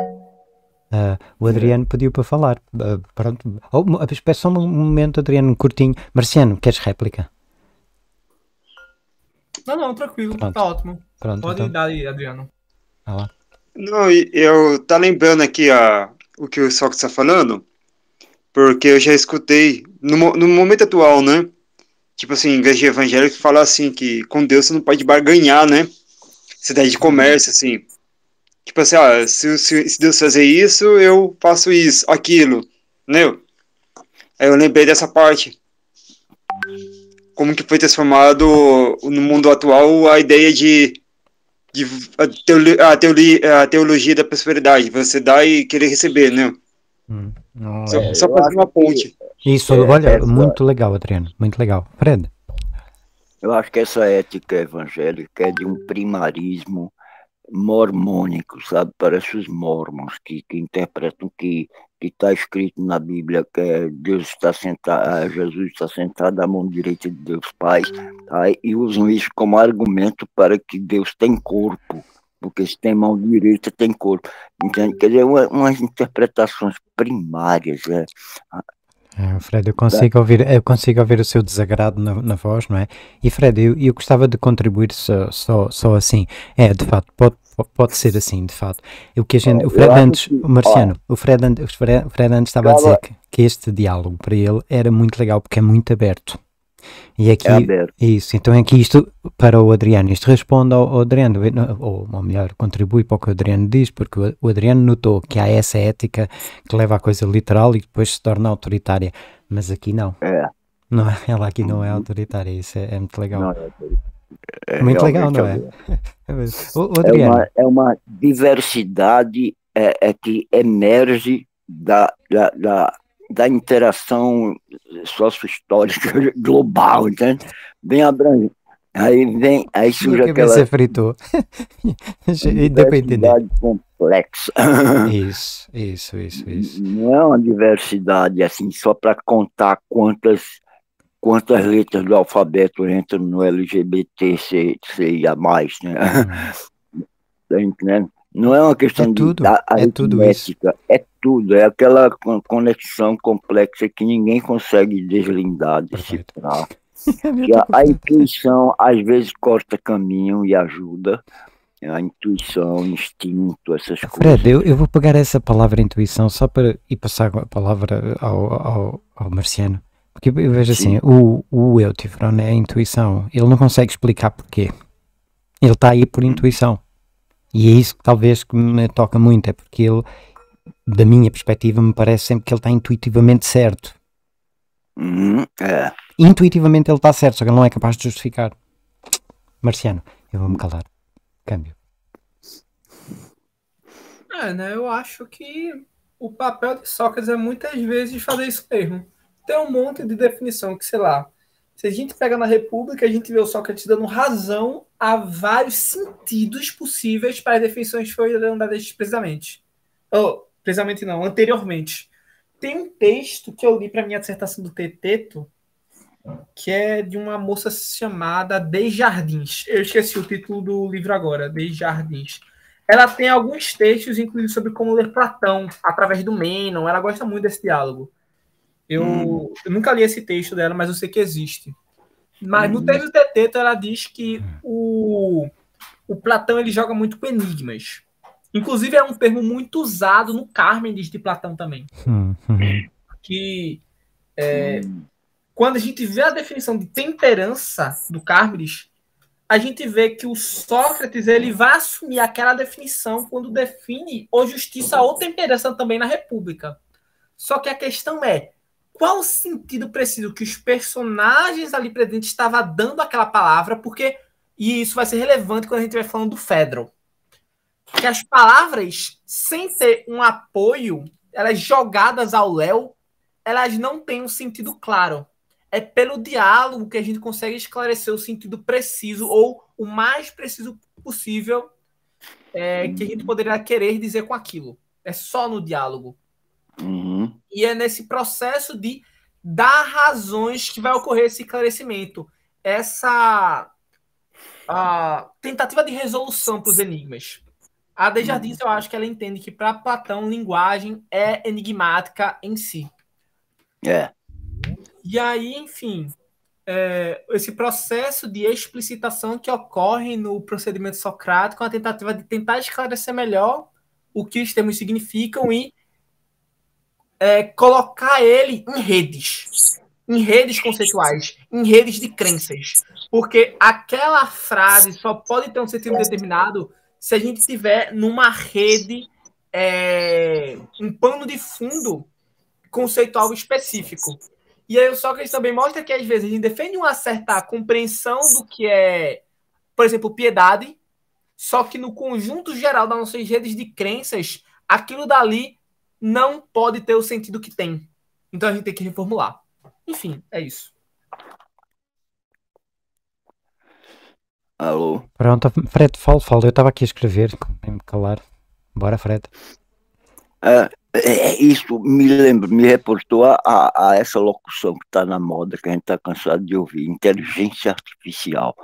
Uh, o Adriano pediu para falar. Uh, pronto. Oh, espera só um momento, Adriano, curtinho. Marciano, queres réplica? Não, não, tranquilo, pronto. Tá ótimo. Pronto, Pode então. dar aí, Adriano. Ah lá. Não, eu tá lembrando aqui a, o que o Sócrates está falando, porque eu já escutei no, no momento atual, né? Tipo assim, igreja evangélica fala assim que com Deus você não pode barganhar, né? Cidade de uhum. comércio, assim. Tipo assim, ah, se, se, se Deus fazer isso, eu faço isso, aquilo, entendeu? Né? Aí eu lembrei dessa parte. Como que foi transformado no mundo atual a ideia de de a, teologia, a teologia da prosperidade, você dá e querer receber, né? Hum. Não, só, é, só fazer uma ponte. Isso, é, olha, essa... muito legal, Adriano, muito legal. Fred? Eu acho que essa ética evangélica é de um primarismo mormônico, sabe? Parece os mormons que, que interpretam que que está escrito na Bíblia que Deus está sentado, Jesus está sentado à mão direita de Deus Pai, tá? e usam isso como argumento para que Deus tem corpo porque se tem mão direita tem corpo. Entende? Quer dizer, uma, umas interpretações primárias. É. É, Fred, eu consigo, tá. ouvir, eu consigo ouvir o seu desagrado na, na voz, não é? E Fred, eu, eu gostava de contribuir só, só, só assim. É, de fato, pode, pode ser assim, de fato. O que a gente, o Fred antes, o Marciano, o Fred, o Fred, o Fred antes estava a dizer que, que este diálogo para ele era muito legal porque é muito aberto e aqui, é, é Isso, então aqui é isto para o Adriano, isto responde ao, ao Adriano, ou, ou, melhor, contribui para o que o Adriano diz, porque o, o Adriano notou que há essa ética que leva à coisa literal e depois se torna autoritária, mas aqui não. É. Não, é, ela aqui não é autoritária, isso é, é muito legal. Não, é, muito legal, não é? o, o Adriano. Uma, é, uma, diversidade é, que emerge da, da, da da interação sócio-histórica global, entende? Né? Bem abrangente. Aí vem, aí surge que aquela... você fritou. Deu complexa. Isso, isso, isso, isso. Não é uma diversidade assim só para contar quantas quantas letras do alfabeto entram no LGBT, mais, né? Uhum. Né? Não é uma questão é tudo, de, é tudo isso. é tudo, é aquela conexão complexa que ninguém consegue deslindar, decifrar. Que é a, tipo a intuição às vezes corta caminho e ajuda, a intuição, instinto, essas coisas. Fred, eu, eu, vou pegar essa palavra intuição só para e passar a palavra ao, ao, ao Marciano. Porque eu vejo assim, Sim. assim, o, o eu, Tifron, é a intuição. Ele não consegue explicar porquê. Ele está aí por uhum. intuição. E é isso que talvez que me toca muito, é porque ele, da minha perspectiva, me parece sempre que ele está intuitivamente certo. Hum, é. Intuitivamente ele está certo, só que ele não é capaz de justificar. Marciano, eu vou-me calar. Câmbio. né? eu acho que o papel de Sócrates é muitas vezes fazer isso mesmo. Tem um monte de definição que, sei lá, se a gente pega na República, a gente vê o Sócrates dando razão a vários sentidos possíveis para as definições que foram dadas precisamente. Ou, precisamente não, anteriormente. Tem um texto que eu li para minha dissertação do Teteto, que é de uma moça chamada De Jardins. Eu esqueci o título do livro agora, De Jardins. Ela tem alguns textos, inclusive sobre como ler Platão, através do Menon. Ela gosta muito desse diálogo. Eu, hum. eu nunca li esse texto dela, mas eu sei que existe. Mas hum. no texto do Teteto, ela diz que o, o Platão ele joga muito com enigmas. Inclusive, é um termo muito usado no Carmen de Platão também. Hum, hum. que é, quando a gente vê a definição de temperança do Carmen, a gente vê que o Sócrates ele vai assumir aquela definição quando define ou justiça ou temperança também na República. Só que a questão é qual o sentido preciso que os personagens ali presentes estavam dando aquela palavra, porque e isso vai ser relevante quando a gente vai falando do Fedro que as palavras, sem ter um apoio, elas jogadas ao léu, elas não têm um sentido claro. É pelo diálogo que a gente consegue esclarecer o sentido preciso ou o mais preciso possível é, que a gente poderia querer dizer com aquilo. É só no diálogo. Uhum. E é nesse processo de dar razões que vai ocorrer esse esclarecimento. Essa a, tentativa de resolução para os enigmas. A Desjardins, uhum. eu acho que ela entende que para Platão, linguagem é enigmática em si. É. E aí, enfim, é, esse processo de explicitação que ocorre no procedimento socrático, a tentativa de tentar esclarecer melhor o que os termos significam e é, colocar ele em redes, em redes conceituais, em redes de crenças. Porque aquela frase só pode ter um sentido determinado se a gente tiver numa rede, é, um pano de fundo conceitual específico. E aí o Sócrates também mostra que às vezes a gente defende uma certa compreensão do que é, por exemplo, piedade, só que no conjunto geral das nossas redes de crenças, aquilo dali não pode ter o sentido que tem. Então a gente tem que reformular. Enfim, é isso. Alô? Pronto, Fred, falo, falo. Eu estava aqui a escrever, nem me calar. Bora, Fred. Ah, é, é, isso me lembro, me reportou a, a essa locução que está na moda, que a gente está cansado de ouvir, inteligência artificial.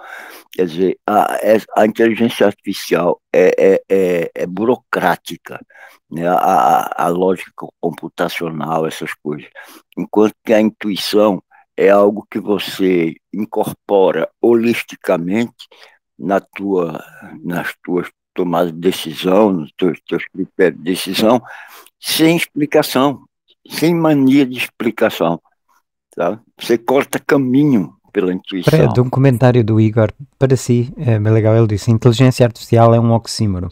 Quer dizer, a, é, a inteligência artificial é, é, é, é burocrática, né? a, a lógica computacional, essas coisas. Enquanto que a intuição é algo que você incorpora holisticamente na tua, nas tuas tomadas de decisão, nos teus, teus critérios de decisão, sem explicação, sem mania de explicação. Tá? Você corta caminho pela intuição. Para, de um comentário do Igor, para si, é eh, bem legal, ele disse: inteligência artificial é um oxímoro.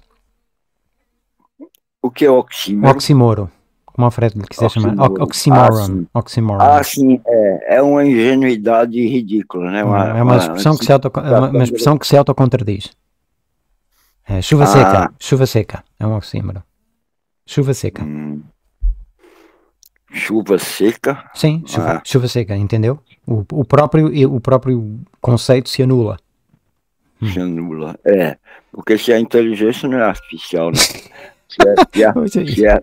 O que é oxímoro? oxímoro como o Fred quiser chamar, oxymoron. Ah, oxymoron. Ah, sim, é, é uma ingenuidade ridícula, né? Uma, é uma expressão, uma, que se auto, uma, uma expressão que se autocontradiz. É, chuva ah. seca, chuva seca, é um oxímoro. Chuva seca. Hum. Chuva seca? Sim, chuva, ah. chuva seca, entendeu? O, o, próprio, o próprio conceito se anula. Hum. Se anula, é. Porque se a é inteligência não é artificial, né? se é, se é, se é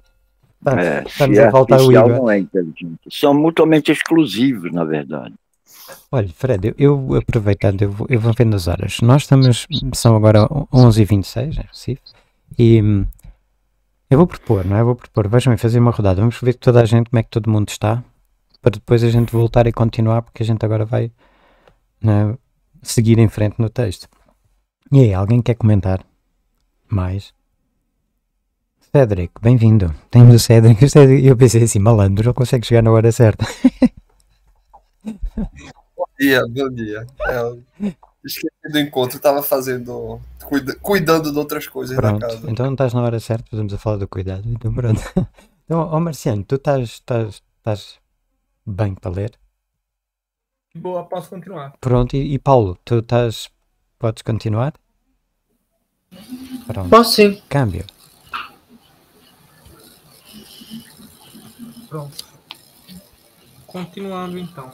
Tá, é, tá estamos, a é, voltar ao IVA. Não é inteligente. São mutuamente exclusivos, na verdade. Olha, Fred, eu, eu aproveitando, eu vou, eu vou vendo as horas. Nós estamos, são agora 11h26, é possível? E hum, eu vou propor, não é? vou propor, vejam fazer uma rodada. Vamos ver toda a gente como é que todo mundo está, para depois a gente voltar e continuar, porque a gente agora vai né, seguir em frente no texto. E aí, alguém quer comentar mais? Cédric, bem-vindo. Temos o Cédric. E eu pensei assim, malandro, ele consegue chegar na hora certa. Bom dia, bom dia. É, esqueci do encontro, estava fazendo. Cuida, cuidando de outras coisas pronto, na casa. Então não estás na hora certa, estamos a falar do cuidado. Então pronto. Então, ó Marciano, tu estás, estás, estás bem para ler? Boa, posso continuar. Pronto, e, e Paulo, tu estás. Podes continuar? Pronto. Posso sim. Câmbio. Pronto. Continuando então.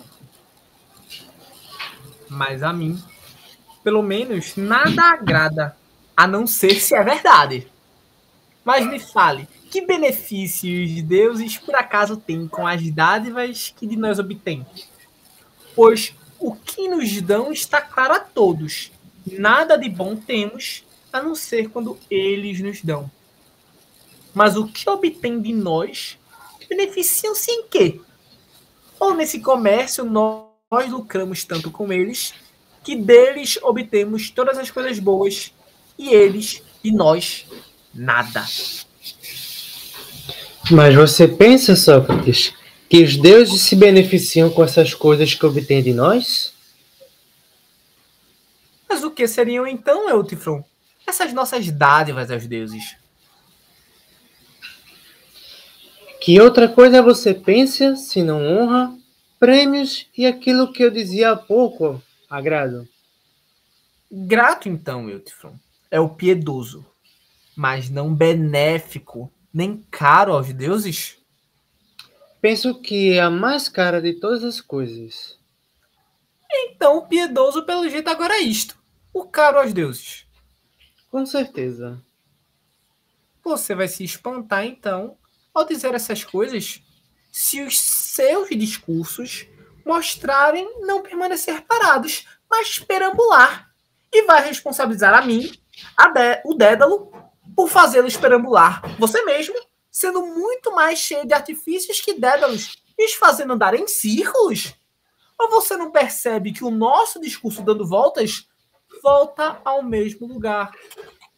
Mas a mim, pelo menos, nada agrada, a não ser se é verdade. Mas me fale, que benefícios deuses por acaso têm com as dádivas que de nós obtêm? Pois o que nos dão está claro a todos. Nada de bom temos, a não ser quando eles nos dão. Mas o que obtém de nós beneficiam-se em quê? Ou nesse comércio nós, lucramos tanto com eles que deles obtemos todas as coisas boas e eles e nós nada. Mas você pensa, Sócrates, que os deuses se beneficiam com essas coisas que obtêm de nós? Mas o que seriam então, Eutifron? Essas nossas dádivas aos deuses? Que outra coisa você pensa se não honra, prêmios e aquilo que eu dizia há pouco, agrado? Grato, então, Wiltfron, é o piedoso, mas não benéfico, nem caro aos deuses? Penso que é a mais cara de todas as coisas. Então, o piedoso, pelo jeito, agora é isto: o caro aos deuses. Com certeza. Você vai se espantar, então, ao dizer essas coisas, se os seus discursos mostrarem não permanecer parados, mas perambular, e vai responsabilizar a mim, a o Dédalo, por fazê lo perambular você mesmo, sendo muito mais cheio de artifícios que Dédalos, os fazendo andar em círculos? Ou você não percebe que o nosso discurso dando voltas volta ao mesmo lugar?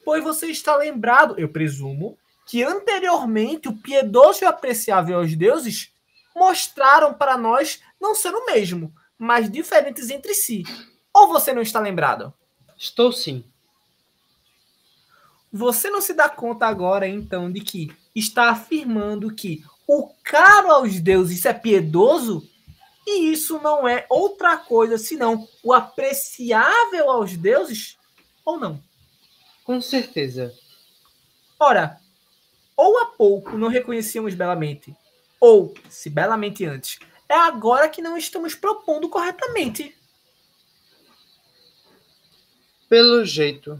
Pois você está lembrado, eu presumo, que anteriormente o piedoso e o apreciável aos deuses mostraram para nós não ser o mesmo, mas diferentes entre si. Ou você não está lembrado? Estou sim. Você não se dá conta agora, então, de que está afirmando que o caro aos deuses é piedoso? E isso não é outra coisa senão o apreciável aos deuses? Ou não? Com certeza. Ora, ou há pouco não reconhecíamos belamente, ou, se belamente antes, é agora que não estamos propondo corretamente. Pelo jeito.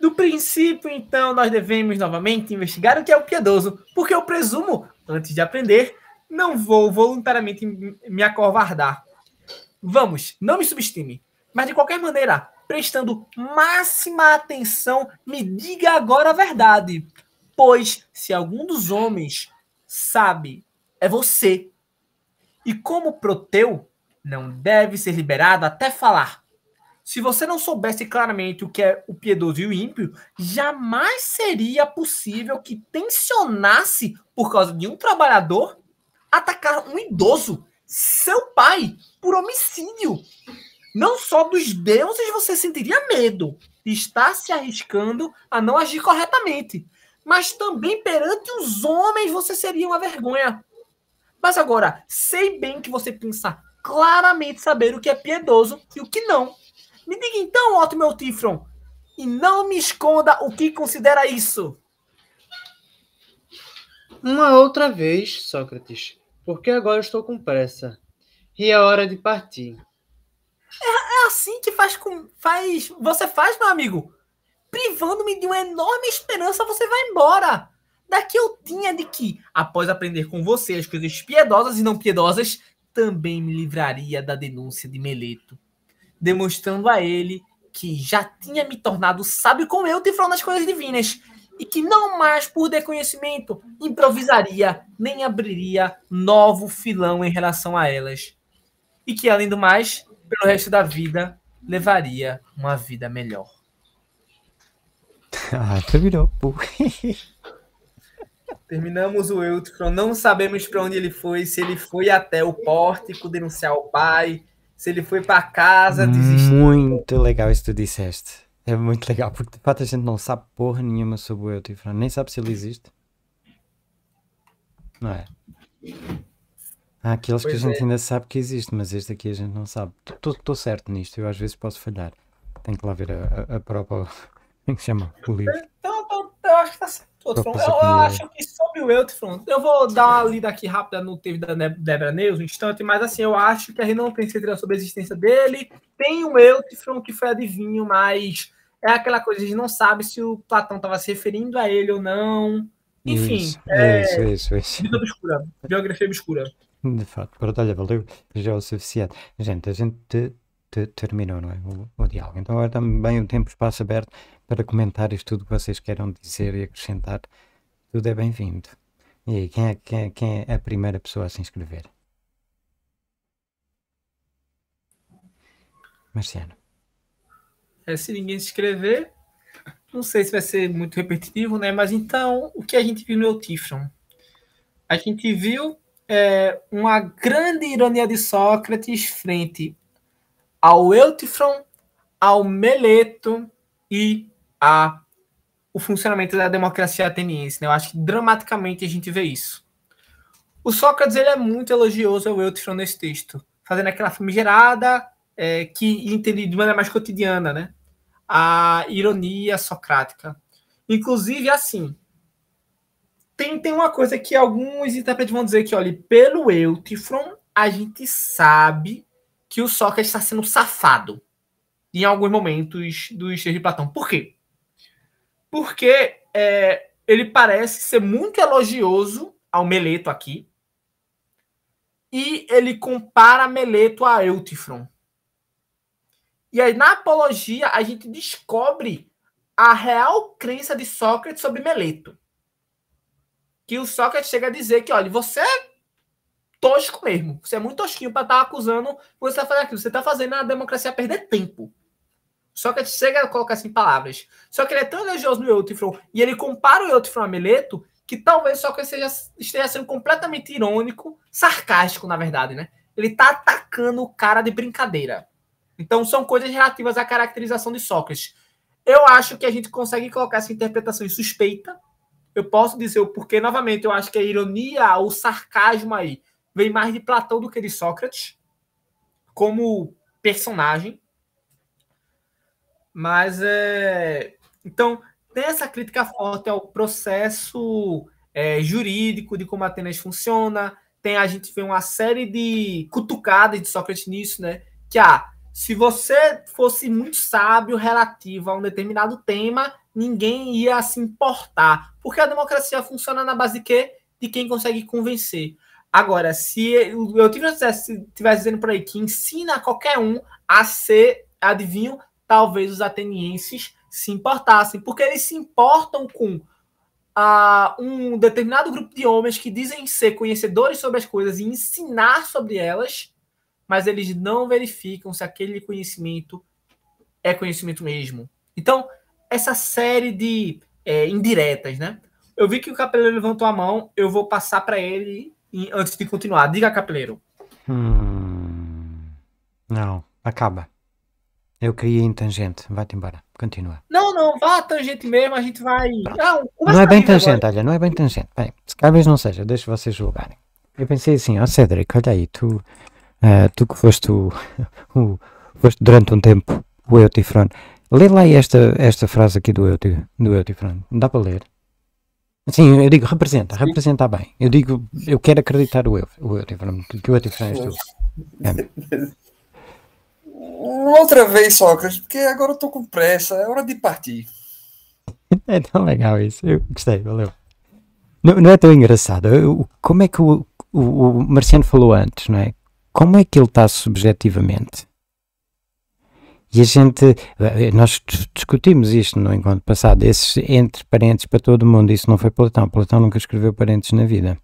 Do princípio, então, nós devemos novamente investigar o que é o piedoso, porque eu presumo, antes de aprender, não vou voluntariamente me acovardar. Vamos, não me subestime, mas de qualquer maneira, prestando máxima atenção, me diga agora a verdade Pois se algum dos homens sabe, é você. E como Proteu, não deve ser liberado até falar. Se você não soubesse claramente o que é o piedoso e o ímpio, jamais seria possível que tensionasse, por causa de um trabalhador, atacar um idoso, seu pai, por homicídio. Não só dos deuses você sentiria medo está se arriscando a não agir corretamente, mas também perante os homens você seria uma vergonha. Mas agora, sei bem que você pensa claramente saber o que é piedoso e o que não. Me diga então, meu Tifron, e não me esconda o que considera isso. Uma outra vez, Sócrates, porque agora estou com pressa. E é hora de partir. É, é assim que faz com. faz. Você faz, meu amigo? privando-me de uma enorme esperança, você vai embora. Daqui eu tinha de que, após aprender com você as coisas piedosas e não piedosas, também me livraria da denúncia de Meleto, demonstrando a ele que já tinha me tornado sábio como eu te falando nas coisas divinas, e que não mais por desconhecimento improvisaria nem abriria novo filão em relação a elas, e que além do mais, pelo resto da vida, levaria uma vida melhor. Ah, terminou. Terminamos o Eutron. Não sabemos para onde ele foi. Se ele foi até o pórtico denunciar o pai. Se ele foi para casa desistir. Muito legal isso que tu disseste. É muito legal, porque de fato a gente não sabe porra nenhuma sobre o Eutron. Nem sabe se ele existe. Não é? Há aqueles pois que a gente é. ainda sabe que existe, mas este aqui a gente não sabe. Estou certo nisto. Eu às vezes posso falhar. Tenho que lá ver a, a, a própria como é que chama o então, livro? Então, eu acho que tá certo. eu, né? eu acho que sobre o Eltron, eu vou dar uma lida aqui rápida no teve da Debra Neus, um instante, mas assim, eu acho que a gente não tem certeza sobre a existência dele. Tem o Eltron que foi adivinho, mas é aquela coisa, a gente não sabe se o Platão estava se referindo a ele ou não. Enfim, isso, é, isso, isso, isso. vida obscura, biografia obscura. De fato, pronto, olha, valeu, já é o suficiente. Gente, a gente te, te, terminou, não é? O, o diálogo. Então agora também o tempo espaço aberto para comentários, tudo que vocês queiram dizer e acrescentar, tudo é bem-vindo. E aí, quem é, quem, é, quem é a primeira pessoa a se inscrever? Marciano. É, se ninguém se inscrever, não sei se vai ser muito repetitivo, né? Mas então, o que a gente viu no Eutifron? A gente viu é, uma grande ironia de Sócrates frente ao Eutifron, ao Meleto e a o funcionamento da democracia ateniense. Né? Eu acho que dramaticamente a gente vê isso. O Sócrates ele é muito elogioso ao Eutifron nesse texto, fazendo aquela famigerada é, que entende de maneira mais cotidiana, né? A ironia socrática. Inclusive, assim, tem, tem uma coisa que alguns intérpretes vão dizer que, olha, pelo Eutifron, a gente sabe que o Sócrates está sendo safado em alguns momentos do textos de Platão. Por quê? porque é, ele parece ser muito elogioso ao Meleto aqui, e ele compara Meleto a Eutifron. E aí, na apologia, a gente descobre a real crença de Sócrates sobre Meleto. Que o Sócrates chega a dizer que, olha, você é tosco mesmo. Você é muito tosquinho para estar tá acusando você está fazendo aquilo. Você está fazendo a democracia perder tempo. Sócrates chega a colocar assim palavras. Só que ele é tão elogioso no Eutifron e ele compara o Eutifron a Meleto que talvez Sócrates seja, esteja sendo completamente irônico, sarcástico, na verdade, né? Ele tá atacando o cara de brincadeira. Então são coisas relativas à caracterização de Sócrates. Eu acho que a gente consegue colocar essa interpretação em suspeita. Eu posso dizer o porquê, novamente, eu acho que a ironia, o sarcasmo aí, vem mais de Platão do que de Sócrates, como personagem. Mas é. Então, tem essa crítica forte ao processo é, jurídico de como Atenas funciona. Tem, a gente vê uma série de cutucadas de Sócrates nisso, né? Que ah, se você fosse muito sábio relativo a um determinado tema, ninguém ia se importar. Porque a democracia funciona na base de quê? De quem consegue convencer. Agora, se eu tivesse, tivesse dizendo por aí que ensina qualquer um a ser adivinho, talvez os atenienses se importassem, porque eles se importam com a ah, um determinado grupo de homens que dizem ser conhecedores sobre as coisas e ensinar sobre elas, mas eles não verificam se aquele conhecimento é conhecimento mesmo. Então, essa série de é, indiretas, né? Eu vi que o Capeleiro levantou a mão, eu vou passar para ele antes de continuar. Diga, Capeleiro. Hum, não, acaba. Eu queria em tangente, vai-te embora, continua. Não, não, vá a tangente mesmo, a gente vai. Não, ah, não é bem tangente, agora. olha, não é bem tangente. Bem, se talvez não seja, deixa vocês julgarem. Eu pensei assim, ó oh Cedric, olha aí, tu, uh, tu que foste, o, o, foste durante um tempo o Eutifron, lê lá esta, esta frase aqui do, Euti, do Eutifron, dá para ler? Sim, eu digo representa, representa bem. Eu digo, eu quero acreditar o, eu, o Eutifron, que o Eutifron és tu. É. Uma outra vez, Sócrates, porque agora eu tô com pressa, é hora de partir. É tão legal isso, eu gostei, valeu. Não, não é tão engraçado. Eu, como é que o, o, o, Marciano falou antes, não é? Como é que ele está subjetivamente? E a gente, nós discutimos isto no encontro passado, esses entre parênteses para todo mundo, isso não foi Platão. Platão nunca escreveu parênteses na vida.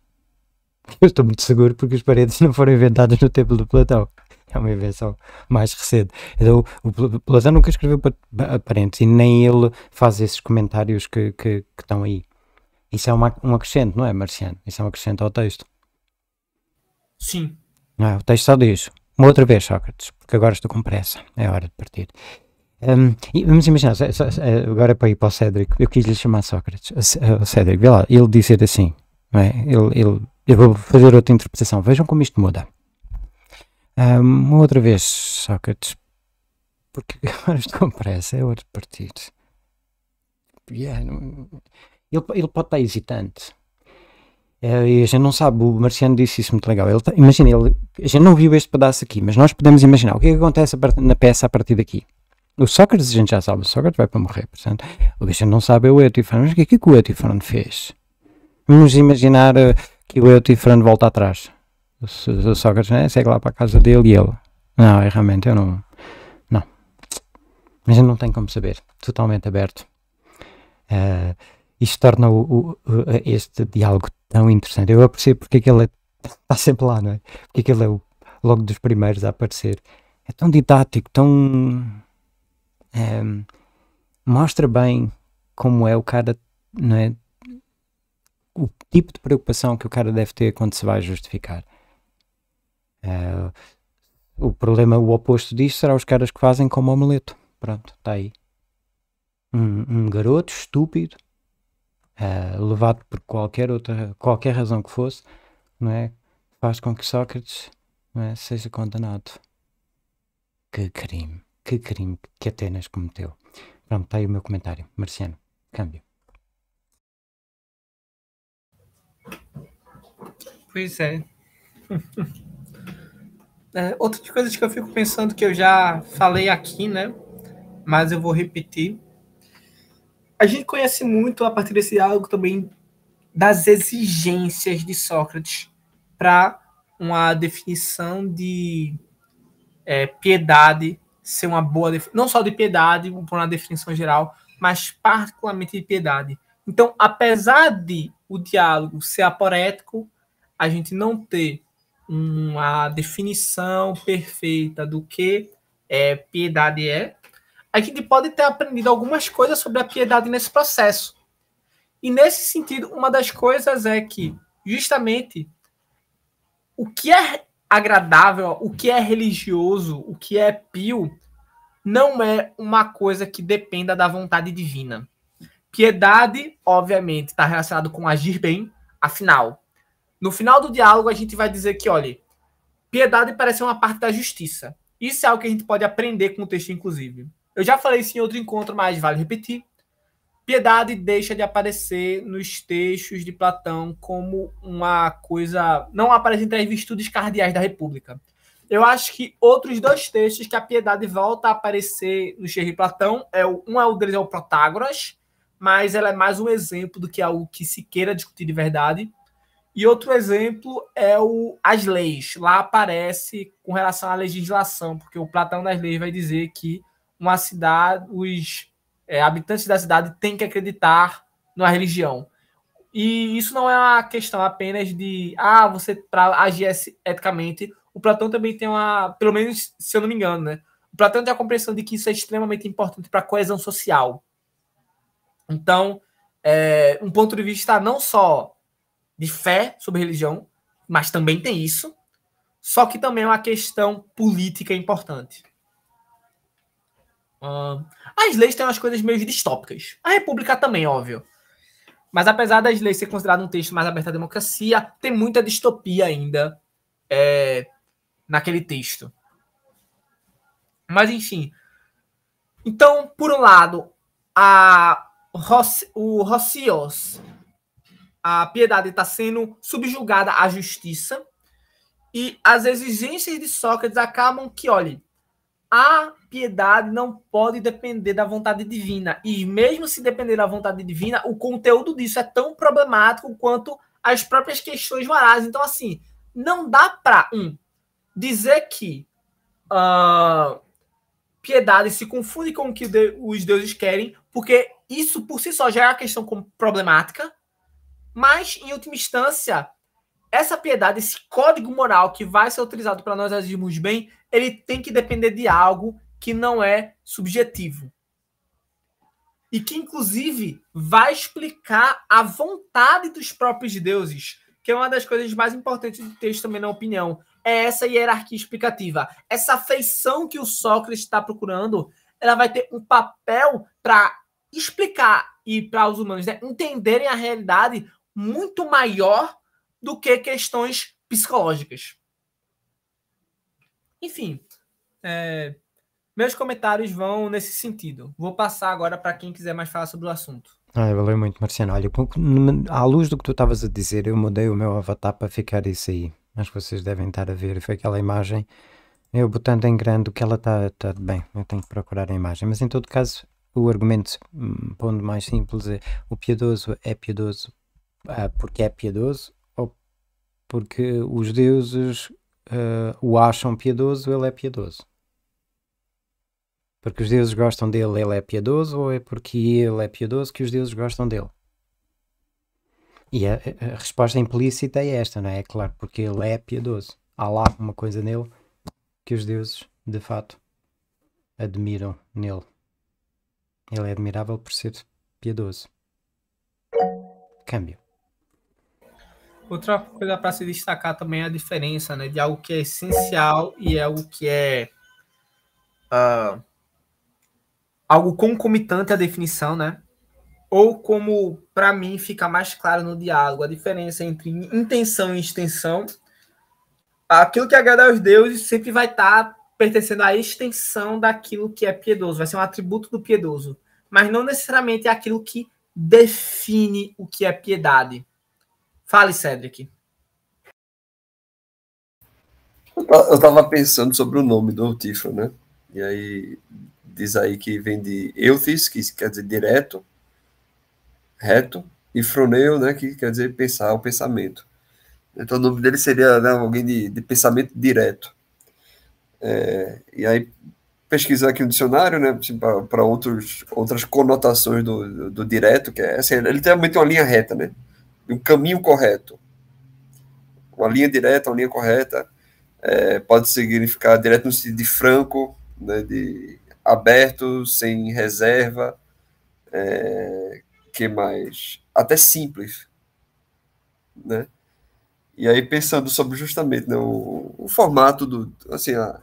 Eu estou muito seguro porque os parênteses não foram inventados no tempo do Platão. é uma invenção mais recente. Então, o Platão nunca escreveu para parentes e nem ele faz esses comentários que, que, que estão aí. Isso é uma, um acrescente, não é, Marciano? Isso é um acrescente ao texto. Sim. É? o texto só diz. Uma outra vez, Sócrates, porque agora estou com pressa. É hora de partir. Um, vamos imaginar, agora para ir para o Cédric, eu quis lhe chamar Sócrates. O Cédric, vê lá, ele dizer assim, é? ele, ele, eu vou fazer outra interpretação. Vejam como isto muda. Uma outra vez, Sócrates, porque agora estou com pressa, é outro partido. Yeah, ele, ele pode estar hesitante. É, e a gente não sabe, o Marciano disse isso muito legal. Ele tá, imagina, ele, a gente não viu este pedaço aqui, mas nós podemos imaginar o que, é que acontece part, na peça a partir daqui. O Sócrates a gente já sabe, o Sócrates vai para morrer, portanto, o que a gente não sabe é o Eutifrano. Mas o que é que o Eutifrano fez? Vamos imaginar eh, que o Eutifrano volta atrás né? Segue lá para a casa dele e ele. Não, é realmente, eu não. Não. Mas não tem como saber. Totalmente aberto. Uh, isto torna o, o, este diálogo tão interessante. Eu aprecio porque é que ele está sempre lá, não é? Porque é que ele é o, logo dos primeiros a aparecer. É tão didático, tão. É, mostra bem como é o cara, não é? O tipo de preocupação que o cara deve ter quando se vai justificar. Uh, o problema, o oposto disto será os caras que fazem como omeleto. Pronto, está aí. Um, um, garoto estúpido, uh, levado por qualquer outra, qualquer razão que fosse, não é? faz com que Sócrates é? seja condenado. Que crime, que crime que Atenas cometeu. Pronto, está aí o meu comentário. Marciano, câmbio. Pois é. É, outra coisa que eu fico pensando que eu já falei aqui, né? Mas eu vou repetir. A gente conhece muito a partir desse diálogo também das exigências de Sócrates para uma definição de é, piedade ser uma boa não só de piedade por uma definição geral mas particularmente de piedade então apesar de o diálogo ser aporético a gente não ter uma definição perfeita do que é, piedade é, a gente pode ter aprendido algumas coisas sobre a piedade nesse processo. E nesse sentido, uma das coisas é que, justamente, o que é agradável, o que é religioso, o que é pio, não é uma coisa que dependa da vontade divina. Piedade, obviamente, está relacionado com agir bem, afinal, no final do diálogo, a gente vai dizer que, olha, piedade parece uma parte da justiça. Isso é algo que a gente pode aprender com o texto, inclusive. Eu já falei isso em outro encontro, mas vale repetir. Piedade deixa de aparecer nos textos de Platão como uma coisa. Não aparece entre as virtudes cardeais da República. Eu acho que outros dois textos que a piedade volta a aparecer no texto de Platão é o, um é o deles é o Protágoras, mas ela é mais um exemplo do que é algo que se queira discutir de verdade. E outro exemplo é o, as leis. Lá aparece com relação à legislação, porque o Platão das Leis vai dizer que uma cidade, os é, habitantes da cidade têm que acreditar na religião. E isso não é uma questão apenas de ah, você para agir eticamente. O Platão também tem uma, pelo menos se eu não me engano, né? O Platão tem a compreensão de que isso é extremamente importante para a coesão social. Então, é, um ponto de vista não só de fé sobre religião, mas também tem isso. Só que também é uma questão política importante. as leis têm umas coisas meio distópicas. A República também, óbvio. Mas apesar das leis ser considerado um texto mais aberto à democracia, tem muita distopia ainda é, naquele texto. Mas enfim. Então, por um lado, a, o Rossios a piedade está sendo subjugada à justiça e as exigências de Sócrates acabam que, olhe, a piedade não pode depender da vontade divina. E mesmo se depender da vontade divina, o conteúdo disso é tão problemático quanto as próprias questões morais. Então, assim, não dá para, um, dizer que uh, piedade se confunde com o que de, os deuses querem, porque isso por si só já é uma questão problemática, mas, em última instância, essa piedade, esse código moral que vai ser utilizado para nós agirmos bem, ele tem que depender de algo que não é subjetivo. E que, inclusive, vai explicar a vontade dos próprios deuses, que é uma das coisas mais importantes do texto, também, na opinião. É essa hierarquia explicativa. Essa afeição que o Sócrates está procurando, ela vai ter um papel para explicar e para os humanos né, entenderem a realidade muito maior do que questões psicológicas. Enfim, é, meus comentários vão nesse sentido. Vou passar agora para quem quiser mais falar sobre o assunto. Ah, valeu muito, Marciano. Olha, à luz do que tu estavas a dizer, eu mudei o meu avatar para ficar isso aí. Acho que vocês devem estar a ver. Foi aquela imagem, eu botando em grande o que ela está. Tá, tá bem, eu tenho que procurar a imagem. Mas em todo caso, o argumento, hum, pondo mais simples, é o piedoso é piedoso ah, porque é piedoso ou porque os deuses ah, o acham piedoso, ele é piedoso. Porque os deuses gostam dele, ele é piedoso, ou é porque ele é piedoso que os deuses gostam dele? E a, a resposta implícita é esta, não é? É claro, porque ele é piedoso. Há lá uma coisa nele que os deuses, de fato, admiram nele. Ele é admirável por ser piedoso. Câmbio. Outra coisa para se destacar também é a diferença né, de algo que é essencial e algo que é uh, algo concomitante à definição, né? Ou como para mim fica mais claro no diálogo, a diferença entre intenção e extensão. Aquilo que agrada aos deuses sempre vai estar tá pertencendo à extensão daquilo que é piedoso, vai ser um atributo do piedoso, mas não necessariamente é aquilo que define o que é piedade. Fale, Cedric. Eu estava pensando sobre o nome do Tifra, né? E aí diz aí que vem de Euthis, que quer dizer direto, reto, e Froneu, né, que quer dizer pensar, o pensamento. Então o nome dele seria né, alguém de, de, pensamento direto. É, e aí pesquisar aqui no dicionário, né, assim, para outras conotações do, do, do, direto, que é assim, ele tem uma linha reta, né? um caminho correto. Uma linha direta, uma linha correta, é, pode significar direto no sentido de franco, né, de aberto, sem reserva, é, que mais? Até simples, né? E aí pensando sobre justamente né, o, o, formato do, assim, a,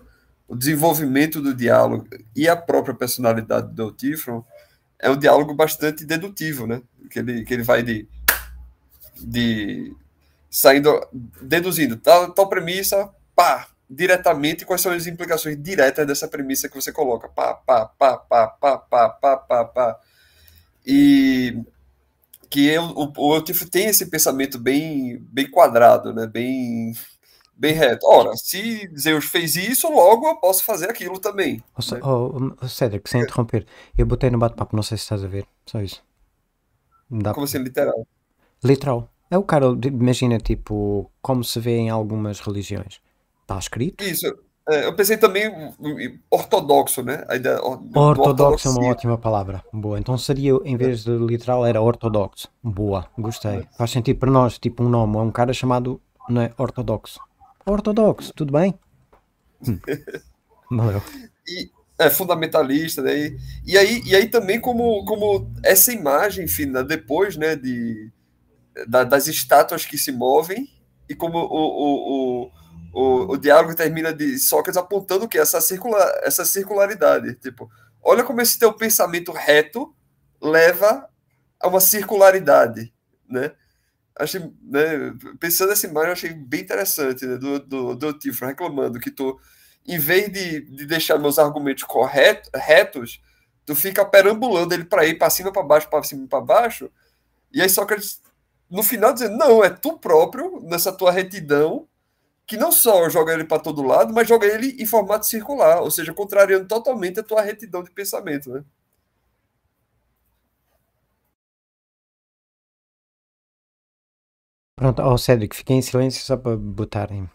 o desenvolvimento do diálogo e a própria personalidade do Tifron é um diálogo bastante dedutivo, né? Que ele, que ele vai de de saindo deduzindo tal, tal premissa, pá, diretamente quais são as implicações diretas dessa premissa que você coloca. Pá, pá, pá, pá, pá, pá, pá, pá, pá. E que eu, o, o Eutifo tem esse pensamento bem, bem quadrado, né? bem, bem reto. Ora, se Zeus fez isso, logo eu posso fazer aquilo também. Oh, né? oh, oh Cedric, sem interromper, eu botei no bate-papo, não sei se estás a ver, só isso. Dá Como pra... assim, literal? Literal. É o cara, imagina, tipo, como se vê em algumas religiões. Está escrito? Isso. É, eu pensei também hum, hum, ortodoxo, né? A ideia, ortodoxo é uma ótima palavra. Boa. Então seria, em vez de literal, era ortodoxo. Boa. Gostei. É. Faz sentido para nós, tipo, um nome. É um cara chamado não é, ortodoxo. Ortodoxo, tudo bem? Hum. Valeu. E, é, fundamentalista, né? E, e, aí, e aí também como, como essa imagem, enfim, né? depois, né, de da, das estátuas que se movem e como o, o, o, o, o diálogo termina de Sócrates apontando que essa, circular, essa circularidade, tipo, olha como esse teu pensamento reto leva a uma circularidade, né? Achei, né, pensando nessa imagem, achei bem interessante, né, do, do, do reclamando que tu, em vez de, de deixar meus argumentos corretos, retos, tu fica perambulando ele para ir para cima, para baixo, para cima, para baixo, e aí Sócrates no final dizendo, não, é tu próprio, nessa tua retidão, que não só joga ele para todo lado, mas joga ele em formato circular, ou seja, contrariando totalmente a tua retidão de pensamento, né? Pronto, ó, oh, Cédric, fiquei em silêncio só para botarem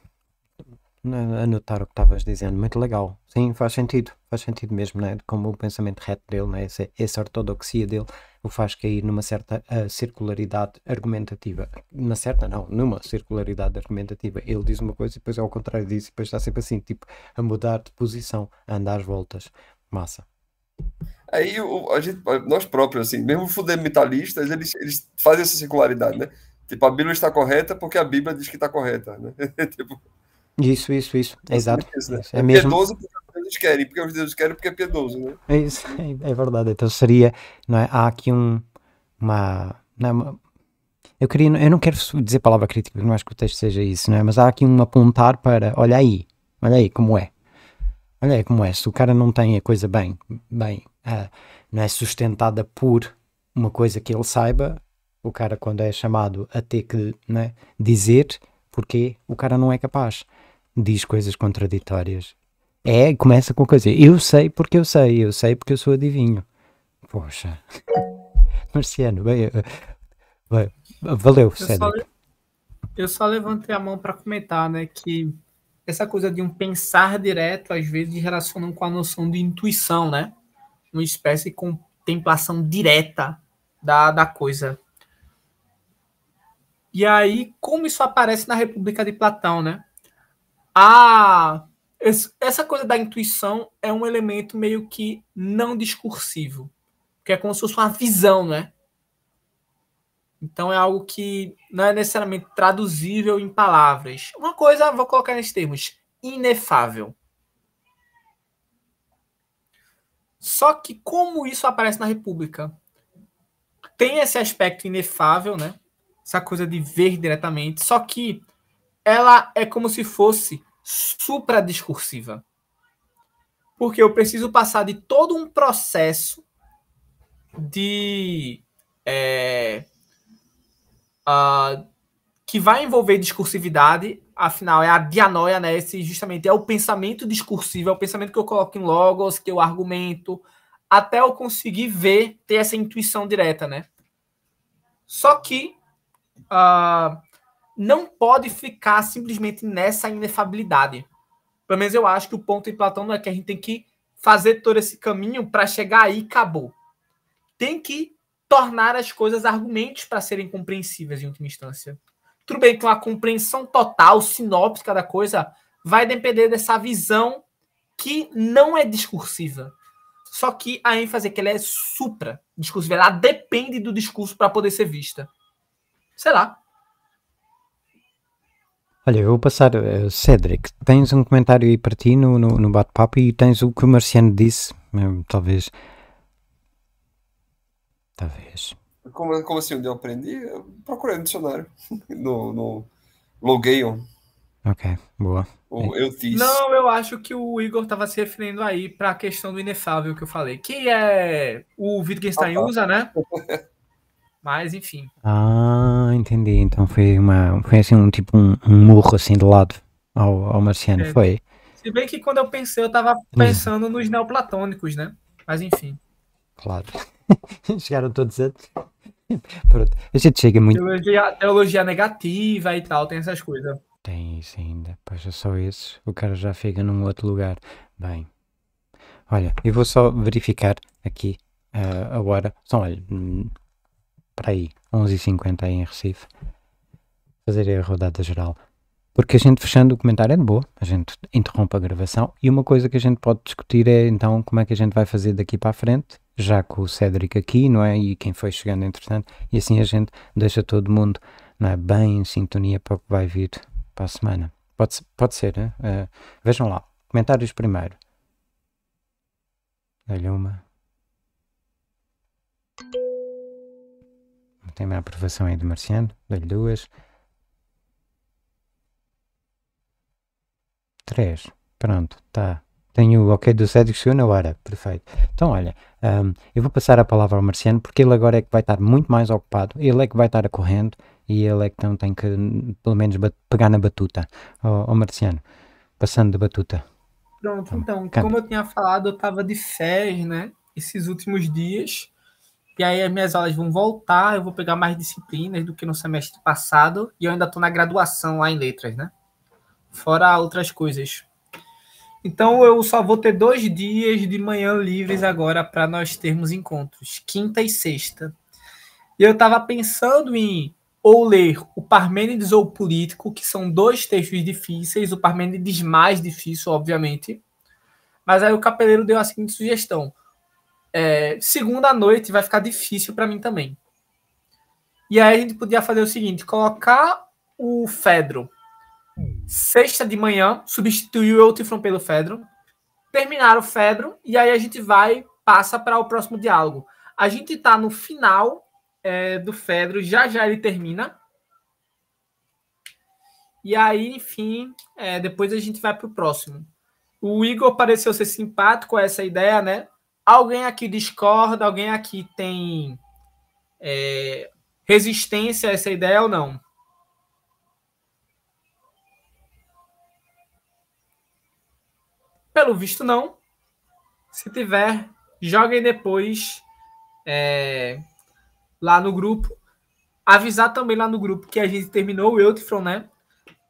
anotar o que estavas dizendo, muito legal. Sim, faz sentido, faz sentido mesmo, né? Como o pensamento reto dele, né? essa, essa ortodoxia dele, o faz cair numa certa uh, circularidade argumentativa. numa certa, não, numa circularidade argumentativa. Ele diz uma coisa e depois é ao contrário disso, e depois está sempre assim, tipo, a mudar de posição, a andar às voltas. Massa. Aí o, a gente, nós próprios, assim, mesmo fundamentalistas, eles, eles fazem essa circularidade, né? Tipo, a Bíblia está correta porque a Bíblia diz que está correta, né? tipo. Isso, isso, isso. É exato. né? É, é mesmo. Piedoso porque os deuses querem, porque os deuses querem porque é piedoso, né? É isso, é, é, verdade. Então seria, não é? Há aqui um, uma, não é, uma, eu queria, eu não quero dizer palavra crítica, não acho que o texto seja isso, não é? Mas há aqui um apontar para, olha aí, olha aí como é, olha aí como é. Se o cara não tem a coisa bem, bem, ah, não é sustentada por uma coisa que ele saiba, o cara quando é chamado a ter que é? dizer porque o cara não é capaz diz coisas contraditórias. É, começa com coisa. Eu sei porque eu sei, eu sei porque eu sou adivinho. Poxa. Marciano, bem, eh, bem valeu, Cédric. Eu só levantei a mão para comentar, né, que essa coisa de um pensar direto, às vezes, relacionam com a noção de intuição, né? Uma espécie de contemplação direta da, da coisa. E aí, como isso aparece na República de Platão, né? a essa coisa da intuição é um elemento meio que não discursivo, que é como se fosse uma visão, né? Então é algo que não é necessariamente traduzível em palavras. Uma coisa, vou colocar nesses termos, inefável. Só que como isso aparece na República? Tem esse aspecto inefável, né? Essa coisa de ver diretamente, só que ela é como se fosse supradiscursiva. Porque eu preciso passar de todo um processo de. É, uh, que vai envolver discursividade, afinal é a dianoia, né? Esse justamente é o pensamento discursivo, é o pensamento que eu coloco em logos, que eu argumento, até eu conseguir ver, ter essa intuição direta, né? Só que uh, não pode ficar simplesmente nessa inefabilidade. Pelo menos eu acho que o ponto em Platão não é que a gente tem que fazer todo esse caminho para chegar aí e acabou. Tem que tornar as coisas argumentos para serem compreensíveis em última instância. Tudo bem que uma compreensão total, sinóptica da coisa, vai depender dessa visão que não é discursiva. Só que a ênfase é que ela é supra-discursiva. Ela depende do discurso para poder ser vista. Sei lá, Olha, eu vou passar. Uh, eh, Cedric, tens um comentário aí para ti no, no, no bate-papo e tens o que o Marciano disse, mesmo, eh, talvez. Talvez. Como, como assim, onde eu aprendi? procurei no dicionário, no, no Logation. Ok, boa. O, eu disse. Não, eu acho que o Igor estava se referindo aí para a questão do inefável que eu falei, que é o Wittgenstein ah, tá. usa, né? Mas, enfim. Ah, entendi. Então foi uma. Foi assim um tipo um, um murro assim de lado ao, ao marciano, é. foi. Se bem que quando eu pensei, eu tava é. pensando nos neoplatônicos, né? Mas enfim. Claro. Chegaram todos a. Pronto. A gente chega muito. Teologia, teologia negativa e tal, tem essas coisas. Tem isso ainda. Pois é só isso. O cara já fica num outro lugar. Bem. Olha, eu vou só verificar aqui uh, ah, São, olha, hum, para aí, 11h50 aí em Recife, fazer a rodada geral. Porque a gente fechando o comentário é de boa, a gente interrompe a gravação e uma coisa que a gente pode discutir é então como é que a gente vai fazer daqui para a frente, já com o Cédric aqui, não é? E quem foi chegando entretanto, e assim a gente deixa todo mundo não é, bem em sintonia para o que vai vir para a semana. Pode, pode ser, né? Uh, vejam lá, comentários primeiro. Dá-lhe uma. Tem uma é aprovação aí do Marciano. Dou-lhe duas. Três. Pronto, tá. Tenho o ok do Sérgio que chegou na hora. Perfeito. Então, olha, um, eu vou passar a palavra ao Marciano porque ele agora é que vai estar muito mais ocupado. Ele é que vai estar a correndo e ele é que então tem que, pelo menos, pegar na batuta. Ó, oh, oh, Marciano, passando da batuta. Pronto, então, como eu tinha falado, eu estava de férias, né? Esses últimos dias. E aí as minhas aulas vão voltar, eu vou pegar mais disciplinas do que no semestre passado, e eu ainda estou na graduação lá em letras, né? Fora outras coisas. Então eu só vou ter dois dias de manhã livres agora para nós termos encontros, quinta e sexta. E eu estava pensando em ou ler o Parmênides ou o Político, que são dois textos difíceis, o Parmênides mais difícil, obviamente. Mas aí o Capeleiro deu a seguinte sugestão: é, segunda noite vai ficar difícil para mim também. E aí a gente podia fazer o seguinte: colocar o Fedro sexta de manhã, substituir o Eutifron pelo Fedro, terminar o Fedro, e aí a gente vai, passa para o próximo diálogo. A gente está no final é, do Fedro, já já ele termina. E aí, enfim, é, depois a gente vai para o próximo. O Igor pareceu ser simpático a essa ideia, né? Alguém aqui discorda? Alguém aqui tem é, resistência a essa ideia ou não? Pelo visto, não. Se tiver, joguem depois é, lá no grupo. Avisar também lá no grupo que a gente terminou o Eutron, né?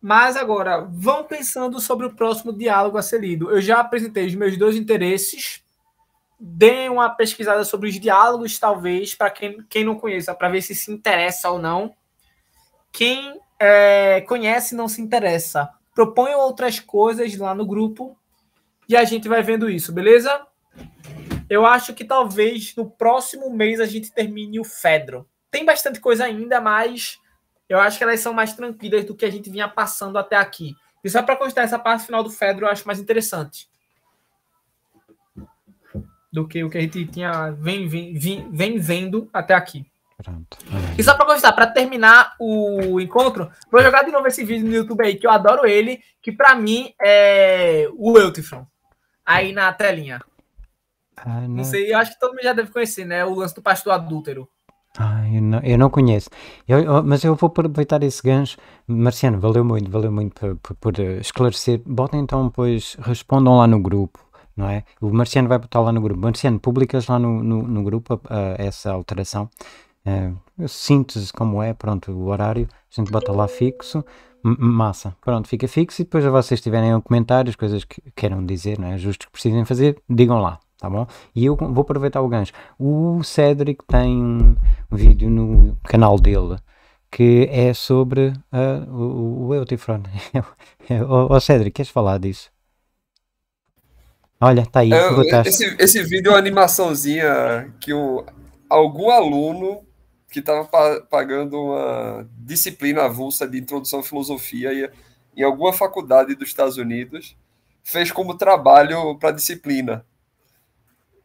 Mas agora, vão pensando sobre o próximo diálogo a ser lido. Eu já apresentei os meus dois interesses Deem uma pesquisada sobre os diálogos, talvez, para quem, quem não conheça, para ver se se interessa ou não. Quem é, conhece não se interessa. Proponham outras coisas lá no grupo e a gente vai vendo isso, beleza? Eu acho que talvez no próximo mês a gente termine o Fedro. Tem bastante coisa ainda, mas eu acho que elas são mais tranquilas do que a gente vinha passando até aqui. E só para constar essa parte final do Fedro, eu acho mais interessante do que o que a gente tinha vem, vem, vem vendo até aqui. Pronto. E só pra constar, pra terminar o encontro, vou jogar de novo esse vídeo no YouTube aí, que eu adoro ele, que pra mim é o Eltifron. Aí na telinha. não. não sei, eu acho que todo mundo já deve conhecer, né? O lance do pastor adúltero. Ah, eu não, eu não conheço. Eu, eu, mas eu vou aproveitar esse gancho. Marciano, valeu muito, valeu muito por, por, por esclarecer. Botem então, pois, respondam lá no grupo não é? O Marciano vai botar lá no grupo. Marciano, publicas lá no, no, no grupo uh, essa alteração. É, uh, síntese, como é, pronto, o horário, a gente bota lá fixo, massa, pronto, fica fixo e depois vocês tiverem comentários, coisas que queiram dizer, não é? Ajustes que precisem fazer, digam lá, tá bom? E eu vou aproveitar o gancho. O Cedric tem um vídeo no canal dele que é sobre uh, o, o Eutifron. É é ó oh, Cedric, queres falar disso? Olha, tá aí. É, é esse, esse, vídeo é uma animaçãozinha que o, algum aluno que estava pagando uma disciplina avulsa de introdução à filosofia e, em alguma faculdade dos Estados Unidos fez como trabalho para disciplina.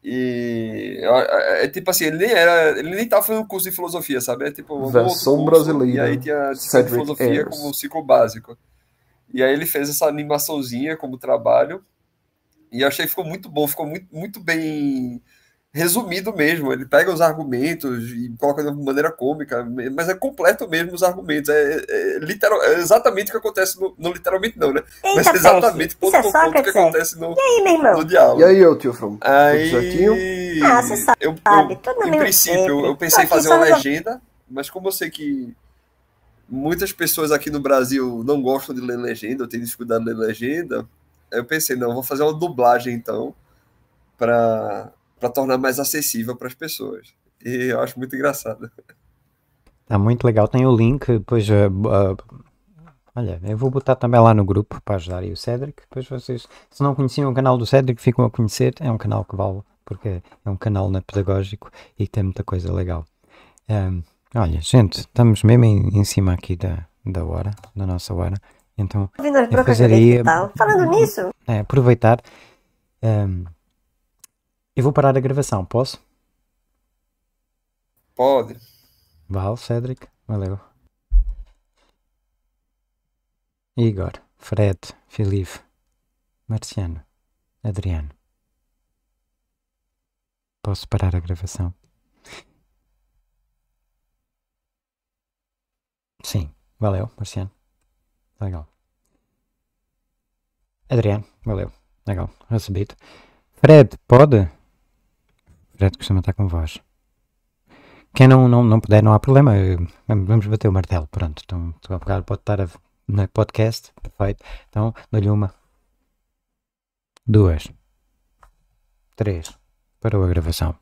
E é, é, é, tipo assim, ele nem era, ele nem tava fazendo curso de filosofia, sabe? É tipo versão brasileira. E aí tinha filosofia Ayers. como um ciclo básico. E aí ele fez essa animaçãozinha como trabalho e achei que ficou muito bom, ficou muito, muito bem resumido mesmo. Ele pega os argumentos e coloca de uma maneira cômica, mas é completo mesmo os argumentos. É, é, é, literal, é exatamente o que acontece no, no literalmente não, né? Eita, mas é exatamente é ponto por ponto o que acontece no, e aí, meu irmão? no diálogo. E aí, eu tio From? Aí... Tudo ah, você sabe. Eu, eu, em princípio, eu pensei em fazer uma legenda, mas como eu sei que muitas pessoas aqui no Brasil não gostam de ler legenda, eu tenho dificuldade de ler legenda, eu pensei, não, vou fazer uma dublagem então para tornar mais acessível para as pessoas. E eu acho muito engraçado. Tá muito legal. Tem o link, depois. Uh, uh, olha, eu vou botar também lá no grupo para ajudar e o Cedric. Depois vocês, se não conheciam o canal do Cedric, ficam a conhecer. É um canal que vale, porque é um canal né, pedagógico e tem muita coisa legal. Um, eh, olha, gente, estamos mesmo em, em cima aqui da, da hora, da nossa hora. Então, eu fazeria... Falando hum, nisso... É, aproveitar... Um, eu vou parar a gravação, posso? Pode. Val, Cédric, valeu. Igor, Fred, Filipe, Marciano, Adriano. Posso parar a gravação? Sim, valeu, Marciano. Legal. Adriano, valeu. Legal, recebido. Fred, pode? Fred costuma estar com voz. Quem não, não, não puder, não há problema. Eh, vamos bater o martelo. Pronto, então, estou a pode estar a, no podcast. Perfeito. Então, dou-lhe uma. Duas. Três. Parou a gravação.